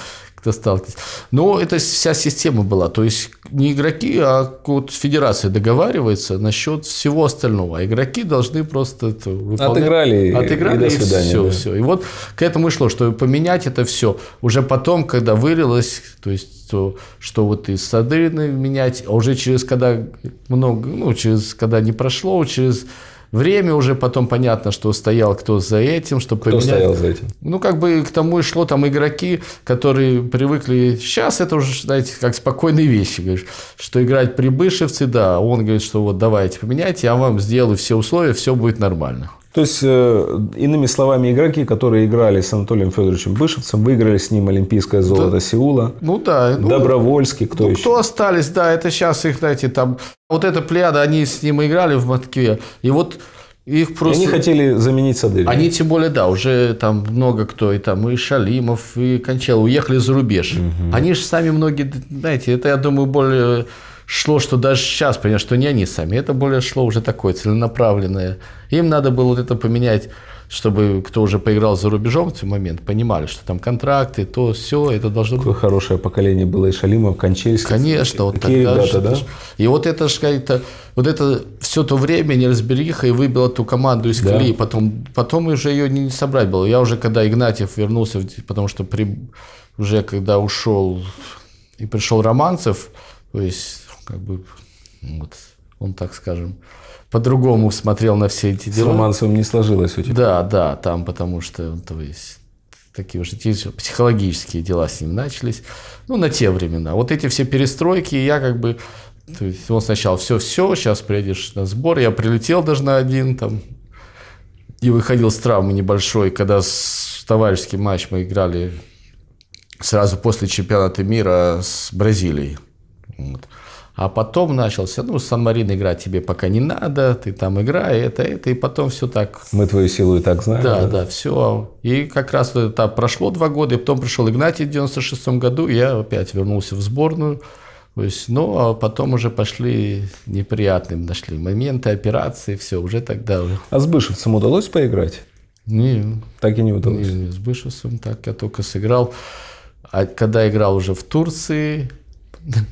как-то сталкивались. Но это вся система была. То есть не игроки, а вот федерация договаривается насчет всего остального. А игроки должны просто это выполнять. Отыграли, Отыграли и, до свидания. Все, да. все. И вот к этому и шло, что поменять это все. Уже потом, когда вылилось, то есть что, что вот из Садырины менять, а уже через когда много, ну, через когда не прошло, через Время уже потом понятно, что стоял кто за этим, чтобы кто поменять. стоял за этим? Ну, как бы к тому и шло, там игроки, которые привыкли... Сейчас это уже, знаете, как спокойные вещи, говоришь, что играть прибышевцы, да, он говорит, что вот давайте поменять, я вам сделаю все условия, все будет нормально. То есть, э, иными словами, игроки, которые играли с Анатолием Федоровичем Бышевцем, выиграли с ним олимпийское золото да, Сеула. Ну да. Ну, Добровольский, кто ну, еще? Кто остались, да, это сейчас их, знаете, там... Вот эта плеяда, они с ним играли в Москве. И вот их просто... И они хотели заменить Садырина. Они, тем более, да, уже там много кто, и там и Шалимов, и Кончел уехали за рубеж. Угу. Они же сами многие, знаете, это, я думаю, более шло, что даже сейчас, понятно, что не они сами, это более шло уже такое целенаправленное. Им надо было вот это поменять, чтобы кто уже поиграл за рубежом в тот момент, понимали, что там контракты, то все, это должно Какое быть. хорошее поколение было и Шалимов, Кончельский. Конечно, вот Какие тогда ребята, да? И вот это же как-то, вот это все то время неразбериха и выбила ту команду из колеи, да. потом, потом уже ее не, не собрать было. Я уже когда Игнатьев вернулся, потому что при, уже когда ушел и пришел Романцев, то есть как бы вот, он, так скажем, по-другому смотрел на все эти дела. С Ломанцевым не сложилось у тебя. Да, да, там потому что, то есть, такие уже психологические дела с ним начались, ну, на те времена. Вот эти все перестройки, я как бы, то есть, он сначала все-все, сейчас приедешь на сбор, я прилетел даже на один там, и выходил с травмы небольшой, когда с товарищеским матч мы играли сразу после чемпионата мира с Бразилией. Вот. А потом начался, ну, Сан-Марин играть тебе пока не надо, ты там играй, это, это, и потом все так. Мы твою силу и так знаем. Да, да, да все. И как раз вот это прошло два года, и потом пришел Игнатий в 96 году, и я опять вернулся в сборную. То есть, ну, а потом уже пошли неприятные, нашли моменты, операции, все, уже тогда А с Бышевцем удалось поиграть? Не. Так и не удалось? Не, не с Бышевцем так я только сыграл. А когда играл уже в Турции,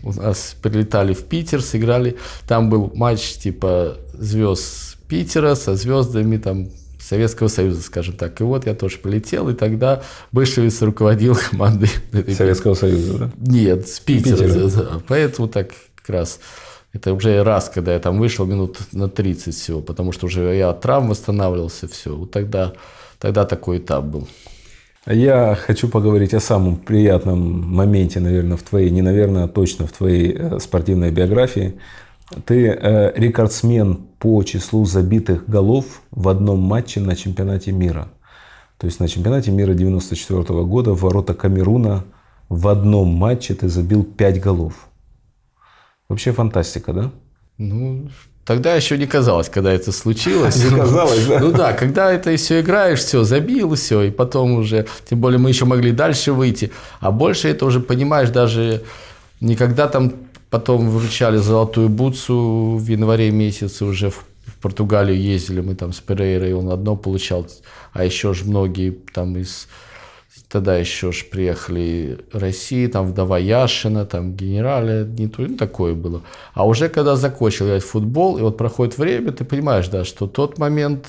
у нас прилетали в Питер, сыграли. Там был матч типа звезд Питера со звездами там Советского Союза, скажем так. И вот я тоже полетел, и тогда Бышевец руководил командой. Советского Союза, да? Нет, с Питера. Питера. Да, Поэтому так как раз... Это уже раз, когда я там вышел, минут на 30 всего, потому что уже я от травм восстанавливался, все. Вот тогда, тогда такой этап был. Я хочу поговорить о самом приятном моменте, наверное, в твоей, не наверное, а точно в твоей э, спортивной биографии. Ты э, рекордсмен по числу забитых голов в одном матче на чемпионате мира. То есть на чемпионате мира 1994 года в ворота Камеруна в одном матче ты забил 5 голов. Вообще фантастика, да? Ну, Тогда еще не казалось, когда это случилось. Не казалось, да? Ну да, когда это все играешь, все, забил, все, и потом уже, тем более мы еще могли дальше выйти, а больше это уже понимаешь даже никогда там потом выручали золотую бутсу в январе месяце уже в Португалию ездили мы там с Перейрой, он одно получал, а еще же многие там из Тогда еще ж приехали России, там вдова Яшина, там генерали, э, не то, ну, такое было. А уже когда закончил играть в футбол, и вот проходит время, ты понимаешь, да, что тот момент,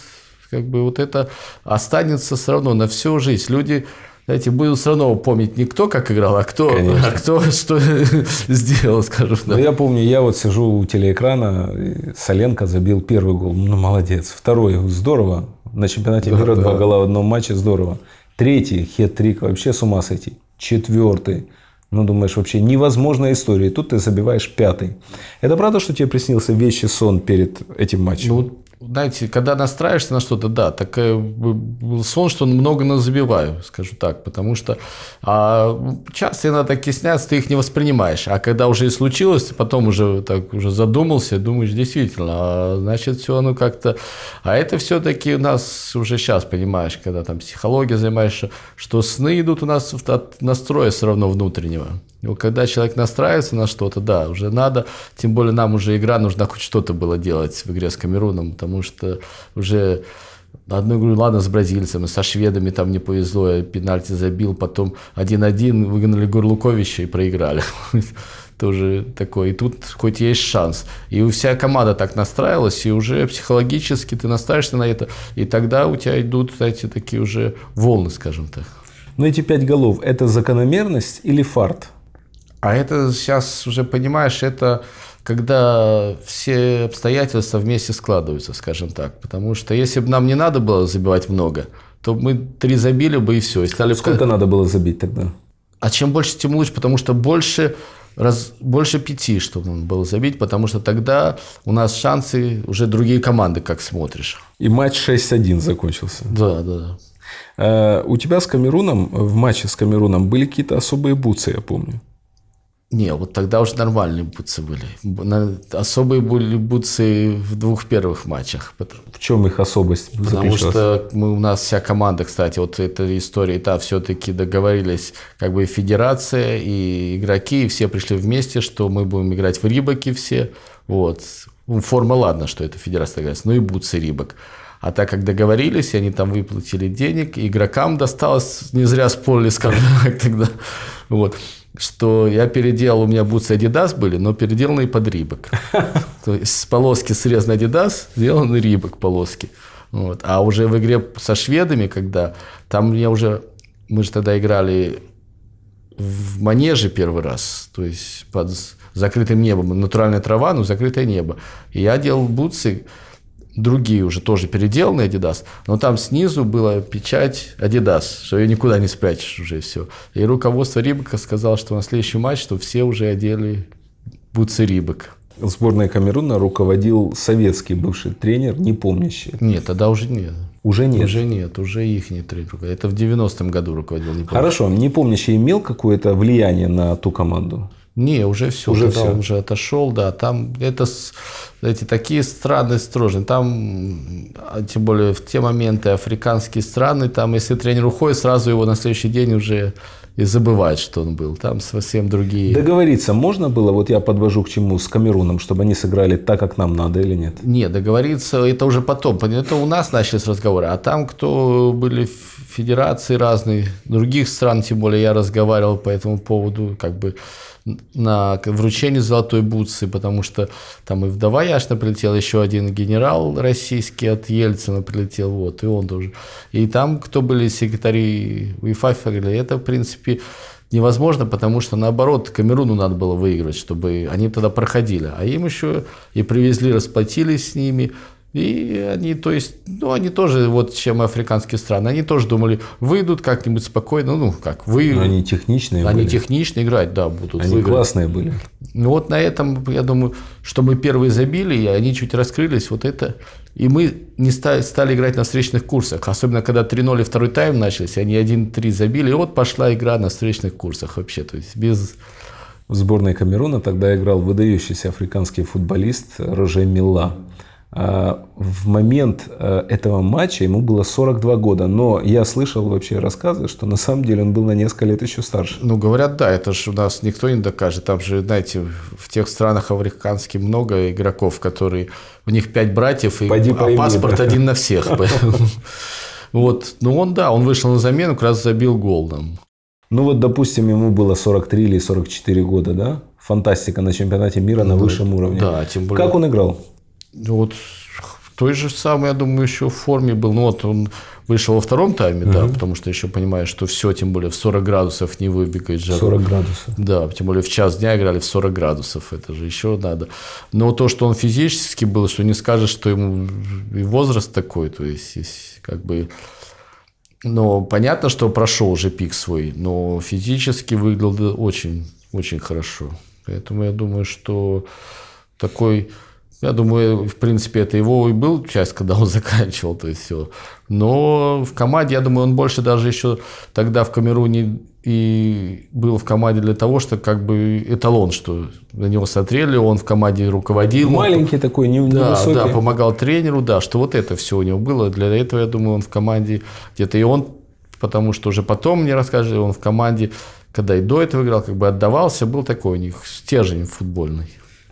как бы вот это останется все равно на всю жизнь. Люди, знаете, будут все равно помнить не кто как играл, а кто, а кто что сделал, скажем так. Ну, я помню, я вот сижу у телеэкрана, Соленко забил первый гол, ну, молодец. Второй, здорово, на чемпионате да, мира да. два гола в одном матче, здорово. Третий хет-трик, вообще с ума сойти. Четвертый. Ну, думаешь, вообще невозможная история. И тут ты забиваешь пятый. Это правда, что тебе приснился вещий сон перед этим матчем? Ну, знаете, когда настраиваешься на что-то, да, так э, сон, что много назабиваю, скажу так, потому что а, часто иногда такие снятся, ты их не воспринимаешь, а когда уже и случилось, ты потом уже так уже задумался, думаешь, действительно, а, значит, все оно как-то, а это все-таки у нас уже сейчас, понимаешь, когда там психология занимаешься, что сны идут у нас от настроя все равно внутреннего, но когда человек настраивается на что-то, да, уже надо, тем более нам уже игра нужна хоть что-то было делать в игре с Камеруном, потому что уже Одну игру, ладно, с бразильцами, со шведами там не повезло, я пенальти забил, потом 1-1 выгнали Гурлуковича и проиграли. Тоже такое. И тут хоть есть шанс. И у вся команда так настраивалась, и уже психологически ты настраиваешься на это, и тогда у тебя идут, эти такие уже волны, скажем так. Но ну, эти пять голов – это закономерность или фарт? А это сейчас уже, понимаешь, это когда все обстоятельства вместе складываются, скажем так. Потому что если бы нам не надо было забивать много, то мы три забили бы и все. И стали Сколько бы... надо было забить тогда? А чем больше, тем лучше, потому что больше, раз, больше пяти, чтобы он был забить, потому что тогда у нас шансы уже другие команды, как смотришь. И матч 6-1 закончился. Да, да, да. А, у тебя с Камеруном, в матче с Камеруном были какие-то особые буцы, я помню. Не, вот тогда уже нормальные бутсы были. Особые были бутсы в двух первых матчах. В чем их особость? Потому что мы, у нас вся команда, кстати, вот эта история, да, все-таки договорились, как бы и федерация, и игроки, и все пришли вместе, что мы будем играть в Рибаке все. Вот. Ну, форма, ладно, что это федерация договорилась, но и бутсы Рибак. А так как договорились, они там выплатили денег, игрокам досталось, не зря спорили, скажем так, тогда. Вот что я переделал, у меня бутсы Adidas были, но переделанные под Рибок. То есть полоски срезаны Adidas, сделаны Рибок полоски. Вот. А уже в игре со шведами, когда там я уже, мы же тогда играли в манеже первый раз, то есть под закрытым небом, натуральная трава, но закрытое небо. И я делал бутсы, другие уже тоже переделанные Adidas, но там снизу была печать Adidas, что ее никуда не спрячешь уже все. И руководство Рибака сказало, что на следующий матч, что все уже одели бутсы Рибак. Сборная Камеруна руководил советский бывший тренер, не помнящий. Нет, тогда уже нет. Уже нет? Уже нет, уже их не тренер. Это в 90-м году руководил. Не Хорошо, не помнящий имел какое-то влияние на ту команду? Не, уже все, уже все. он уже отошел, да, там это эти такие страны строжные, там, а, тем более в те моменты африканские страны, там, если тренер уходит, сразу его на следующий день уже и забывает, что он был. Там совсем другие. Договориться можно было, вот я подвожу к чему, с Камеруном, чтобы они сыграли так, как нам надо или нет? Не, договориться это уже потом. Это у нас начались разговоры. А там, кто были федерации разные, других стран, тем более я разговаривал по этому поводу, как бы на вручение золотой бутсы, потому что там и вдова Яшна прилетела, еще один генерал российский от Ельцина прилетел, вот, и он тоже. И там, кто были секретари УЕФА, говорили, это, в принципе, невозможно, потому что, наоборот, Камеруну надо было выиграть, чтобы они тогда проходили. А им еще и привезли, расплатились с ними – и они, то есть, ну, они тоже, вот чем африканские страны, они тоже думали, выйдут как-нибудь спокойно, ну, как вы. Но они техничные Они были. технично играть, да, будут. Они выиграть. классные были. Ну, вот на этом, я думаю, что мы первые забили, и они чуть раскрылись, вот это. И мы не стали, стали играть на встречных курсах, особенно когда 3-0 и второй тайм начались, они 1-3 забили, и вот пошла игра на встречных курсах вообще, то есть без... В сборной Камеруна тогда играл выдающийся африканский футболист Роже Милла. А, в момент э, этого матча ему было 42 года, но я слышал вообще рассказы, что на самом деле он был на несколько лет еще старше. Ну, говорят, да, это же у нас никто не докажет. Там же, знаете, в тех странах африканских много игроков, которые... У них пять братьев, и, Пойди а паспорт брат. один на всех. Вот, ну он, да, он вышел на замену, как раз забил голдом. Ну вот, допустим, ему было 43 или 44 года, да? Фантастика на чемпионате мира на ну, высшем уровне. Да, тем более. Как он играл? Ну, вот в той же самой, я думаю, еще в форме был. Ну вот он вышел во втором тайме, угу. да, потому что еще понимаешь, что все, тем более в 40 градусов не выбегает жару. 40 градусов. Да, тем более в час дня играли в 40 градусов, это же еще надо. Но то, что он физически был, что не скажешь, что ему и возраст такой, то есть как бы... Но понятно, что прошел уже пик свой, но физически выглядел очень, очень хорошо. Поэтому я думаю, что такой я думаю, в принципе, это его и был часть, когда он заканчивал, то есть все. Но в команде, я думаю, он больше даже еще тогда в Камеруне и был в команде для того, что как бы эталон, что на него смотрели, он в команде руководил. Маленький такой, не Да, невысокий. да, помогал тренеру, да, что вот это все у него было. Для этого, я думаю, он в команде где-то. И он, потому что уже потом мне рассказывали, он в команде, когда и до этого играл, как бы отдавался, был такой у них стержень футбольный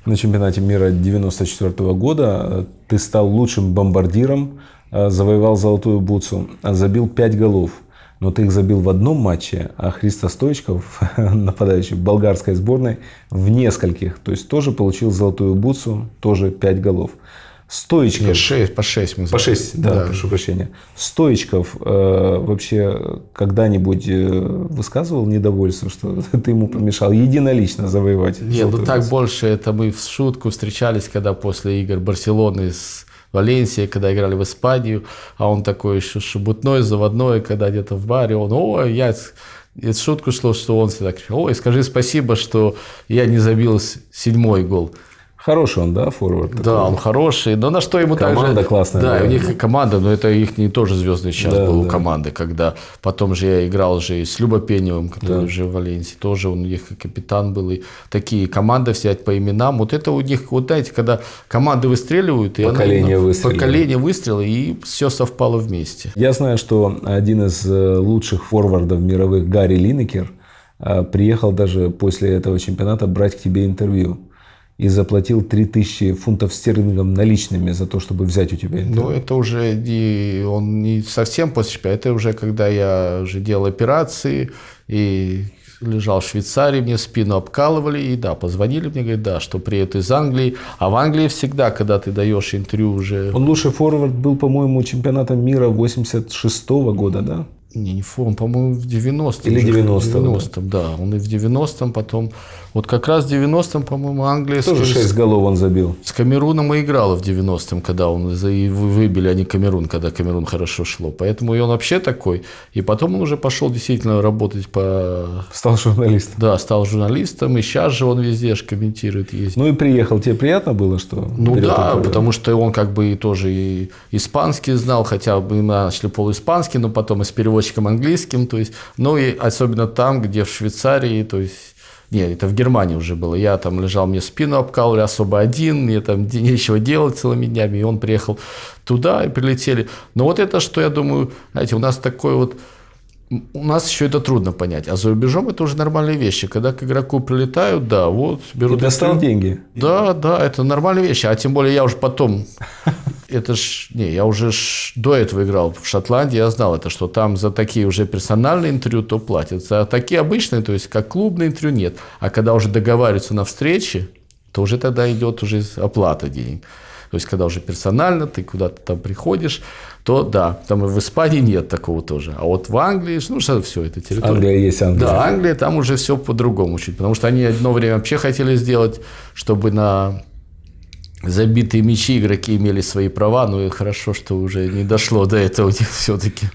на чемпионате мира 1994 года. Ты стал лучшим бомбардиром, э, завоевал золотую бутсу, э, забил 5 голов. Но ты их забил в одном матче, а Христо Стоечков, нападающий болгарской сборной, в нескольких. То есть тоже получил золотую бутсу, тоже 5 голов. Стоечков. Нет, 6, по 6 мы По 6, да, да, прошу прощения. Стоечков э, вообще когда-нибудь э, высказывал недовольство, что ты ему помешал единолично завоевать? Нет, ну так больше это мы в шутку встречались, когда после игр Барселоны с Валенсией, когда играли в Испанию, а он такой еще шебутной, заводной, когда где-то в баре, он, о, я это шутку шло, что он всегда кричал, ой, скажи спасибо, что я не забил седьмой гол. Хороший он, да, форвард? Такой? Да, он хороший. Но на что ему команда также... классная. Да, наверное. у них команда, но это их не тоже звездный час да, был да. у команды, когда потом же я играл же и с Любопеневым, который да. уже в Валенсии, тоже он у них капитан был. И такие команды взять по именам. Вот это у них, вот знаете, когда команды выстреливают, и поколение она, выстрела. Поколение выстрела, и все совпало вместе. Я знаю, что один из э, лучших форвардов мировых Гарри Линекер э, приехал даже после этого чемпионата брать к тебе интервью и заплатил 3000 фунтов стерлингов наличными за то, чтобы взять у тебя интервью. Ну, это уже не, он не совсем после шпиона, это уже когда я уже делал операции и лежал в Швейцарии, мне спину обкалывали, и да, позвонили мне, говорят, да, что приедут из Англии. А в Англии всегда, когда ты даешь интервью уже... Он лучший форвард был, по-моему, чемпионатом мира 86 -го года, да? Не, не форум, по-моему, в 90-м. Или 90-м. 90-м, да. Он и в 90-м потом. Вот как раз в 90-м, по-моему, Англия... Тоже с... 6 голов он забил. С Камеруном и играла в 90-м, когда он... И выбили они Камерун, когда Камерун хорошо шло. Поэтому и он вообще такой. И потом он уже пошел действительно работать по... Стал журналистом. Да, стал журналистом. И сейчас же он везде же комментирует, ездит. Ну и приехал. Тебе приятно было, что... Ну да, такой... потому что он как бы и тоже и испанский знал, хотя бы мы начали полуиспанский, но потом из перевода наволочкам английским, то есть, ну и особенно там, где в Швейцарии, то есть, не, это в Германии уже было. Я там лежал, мне спину обкалывали особо один, мне там нечего делать целыми днями, и он приехал туда и прилетели. Но вот это, что я думаю, знаете, у нас такой вот у нас еще это трудно понять, а за рубежом это уже нормальные вещи. Когда к игроку прилетают, да, вот берут. И достал деньги. Да, да, это нормальные вещи. А тем более я уже потом это ж... Не, я уже ж до этого играл в Шотландии, я знал это, что там за такие уже персональные интервью то платят, за такие обычные, то есть как клубные интервью нет. А когда уже договариваются на встрече, то уже тогда идет уже оплата денег. То есть, когда уже персонально ты куда-то там приходишь, то да, там и в Испании нет такого тоже. А вот в Англии, ну, что все, это территория. Англия есть Англия. Да, Англия, там уже все по-другому чуть. Потому что они одно время вообще хотели сделать, чтобы на забитые мячи, игроки имели свои права, но хорошо, что уже не дошло до этого все-таки.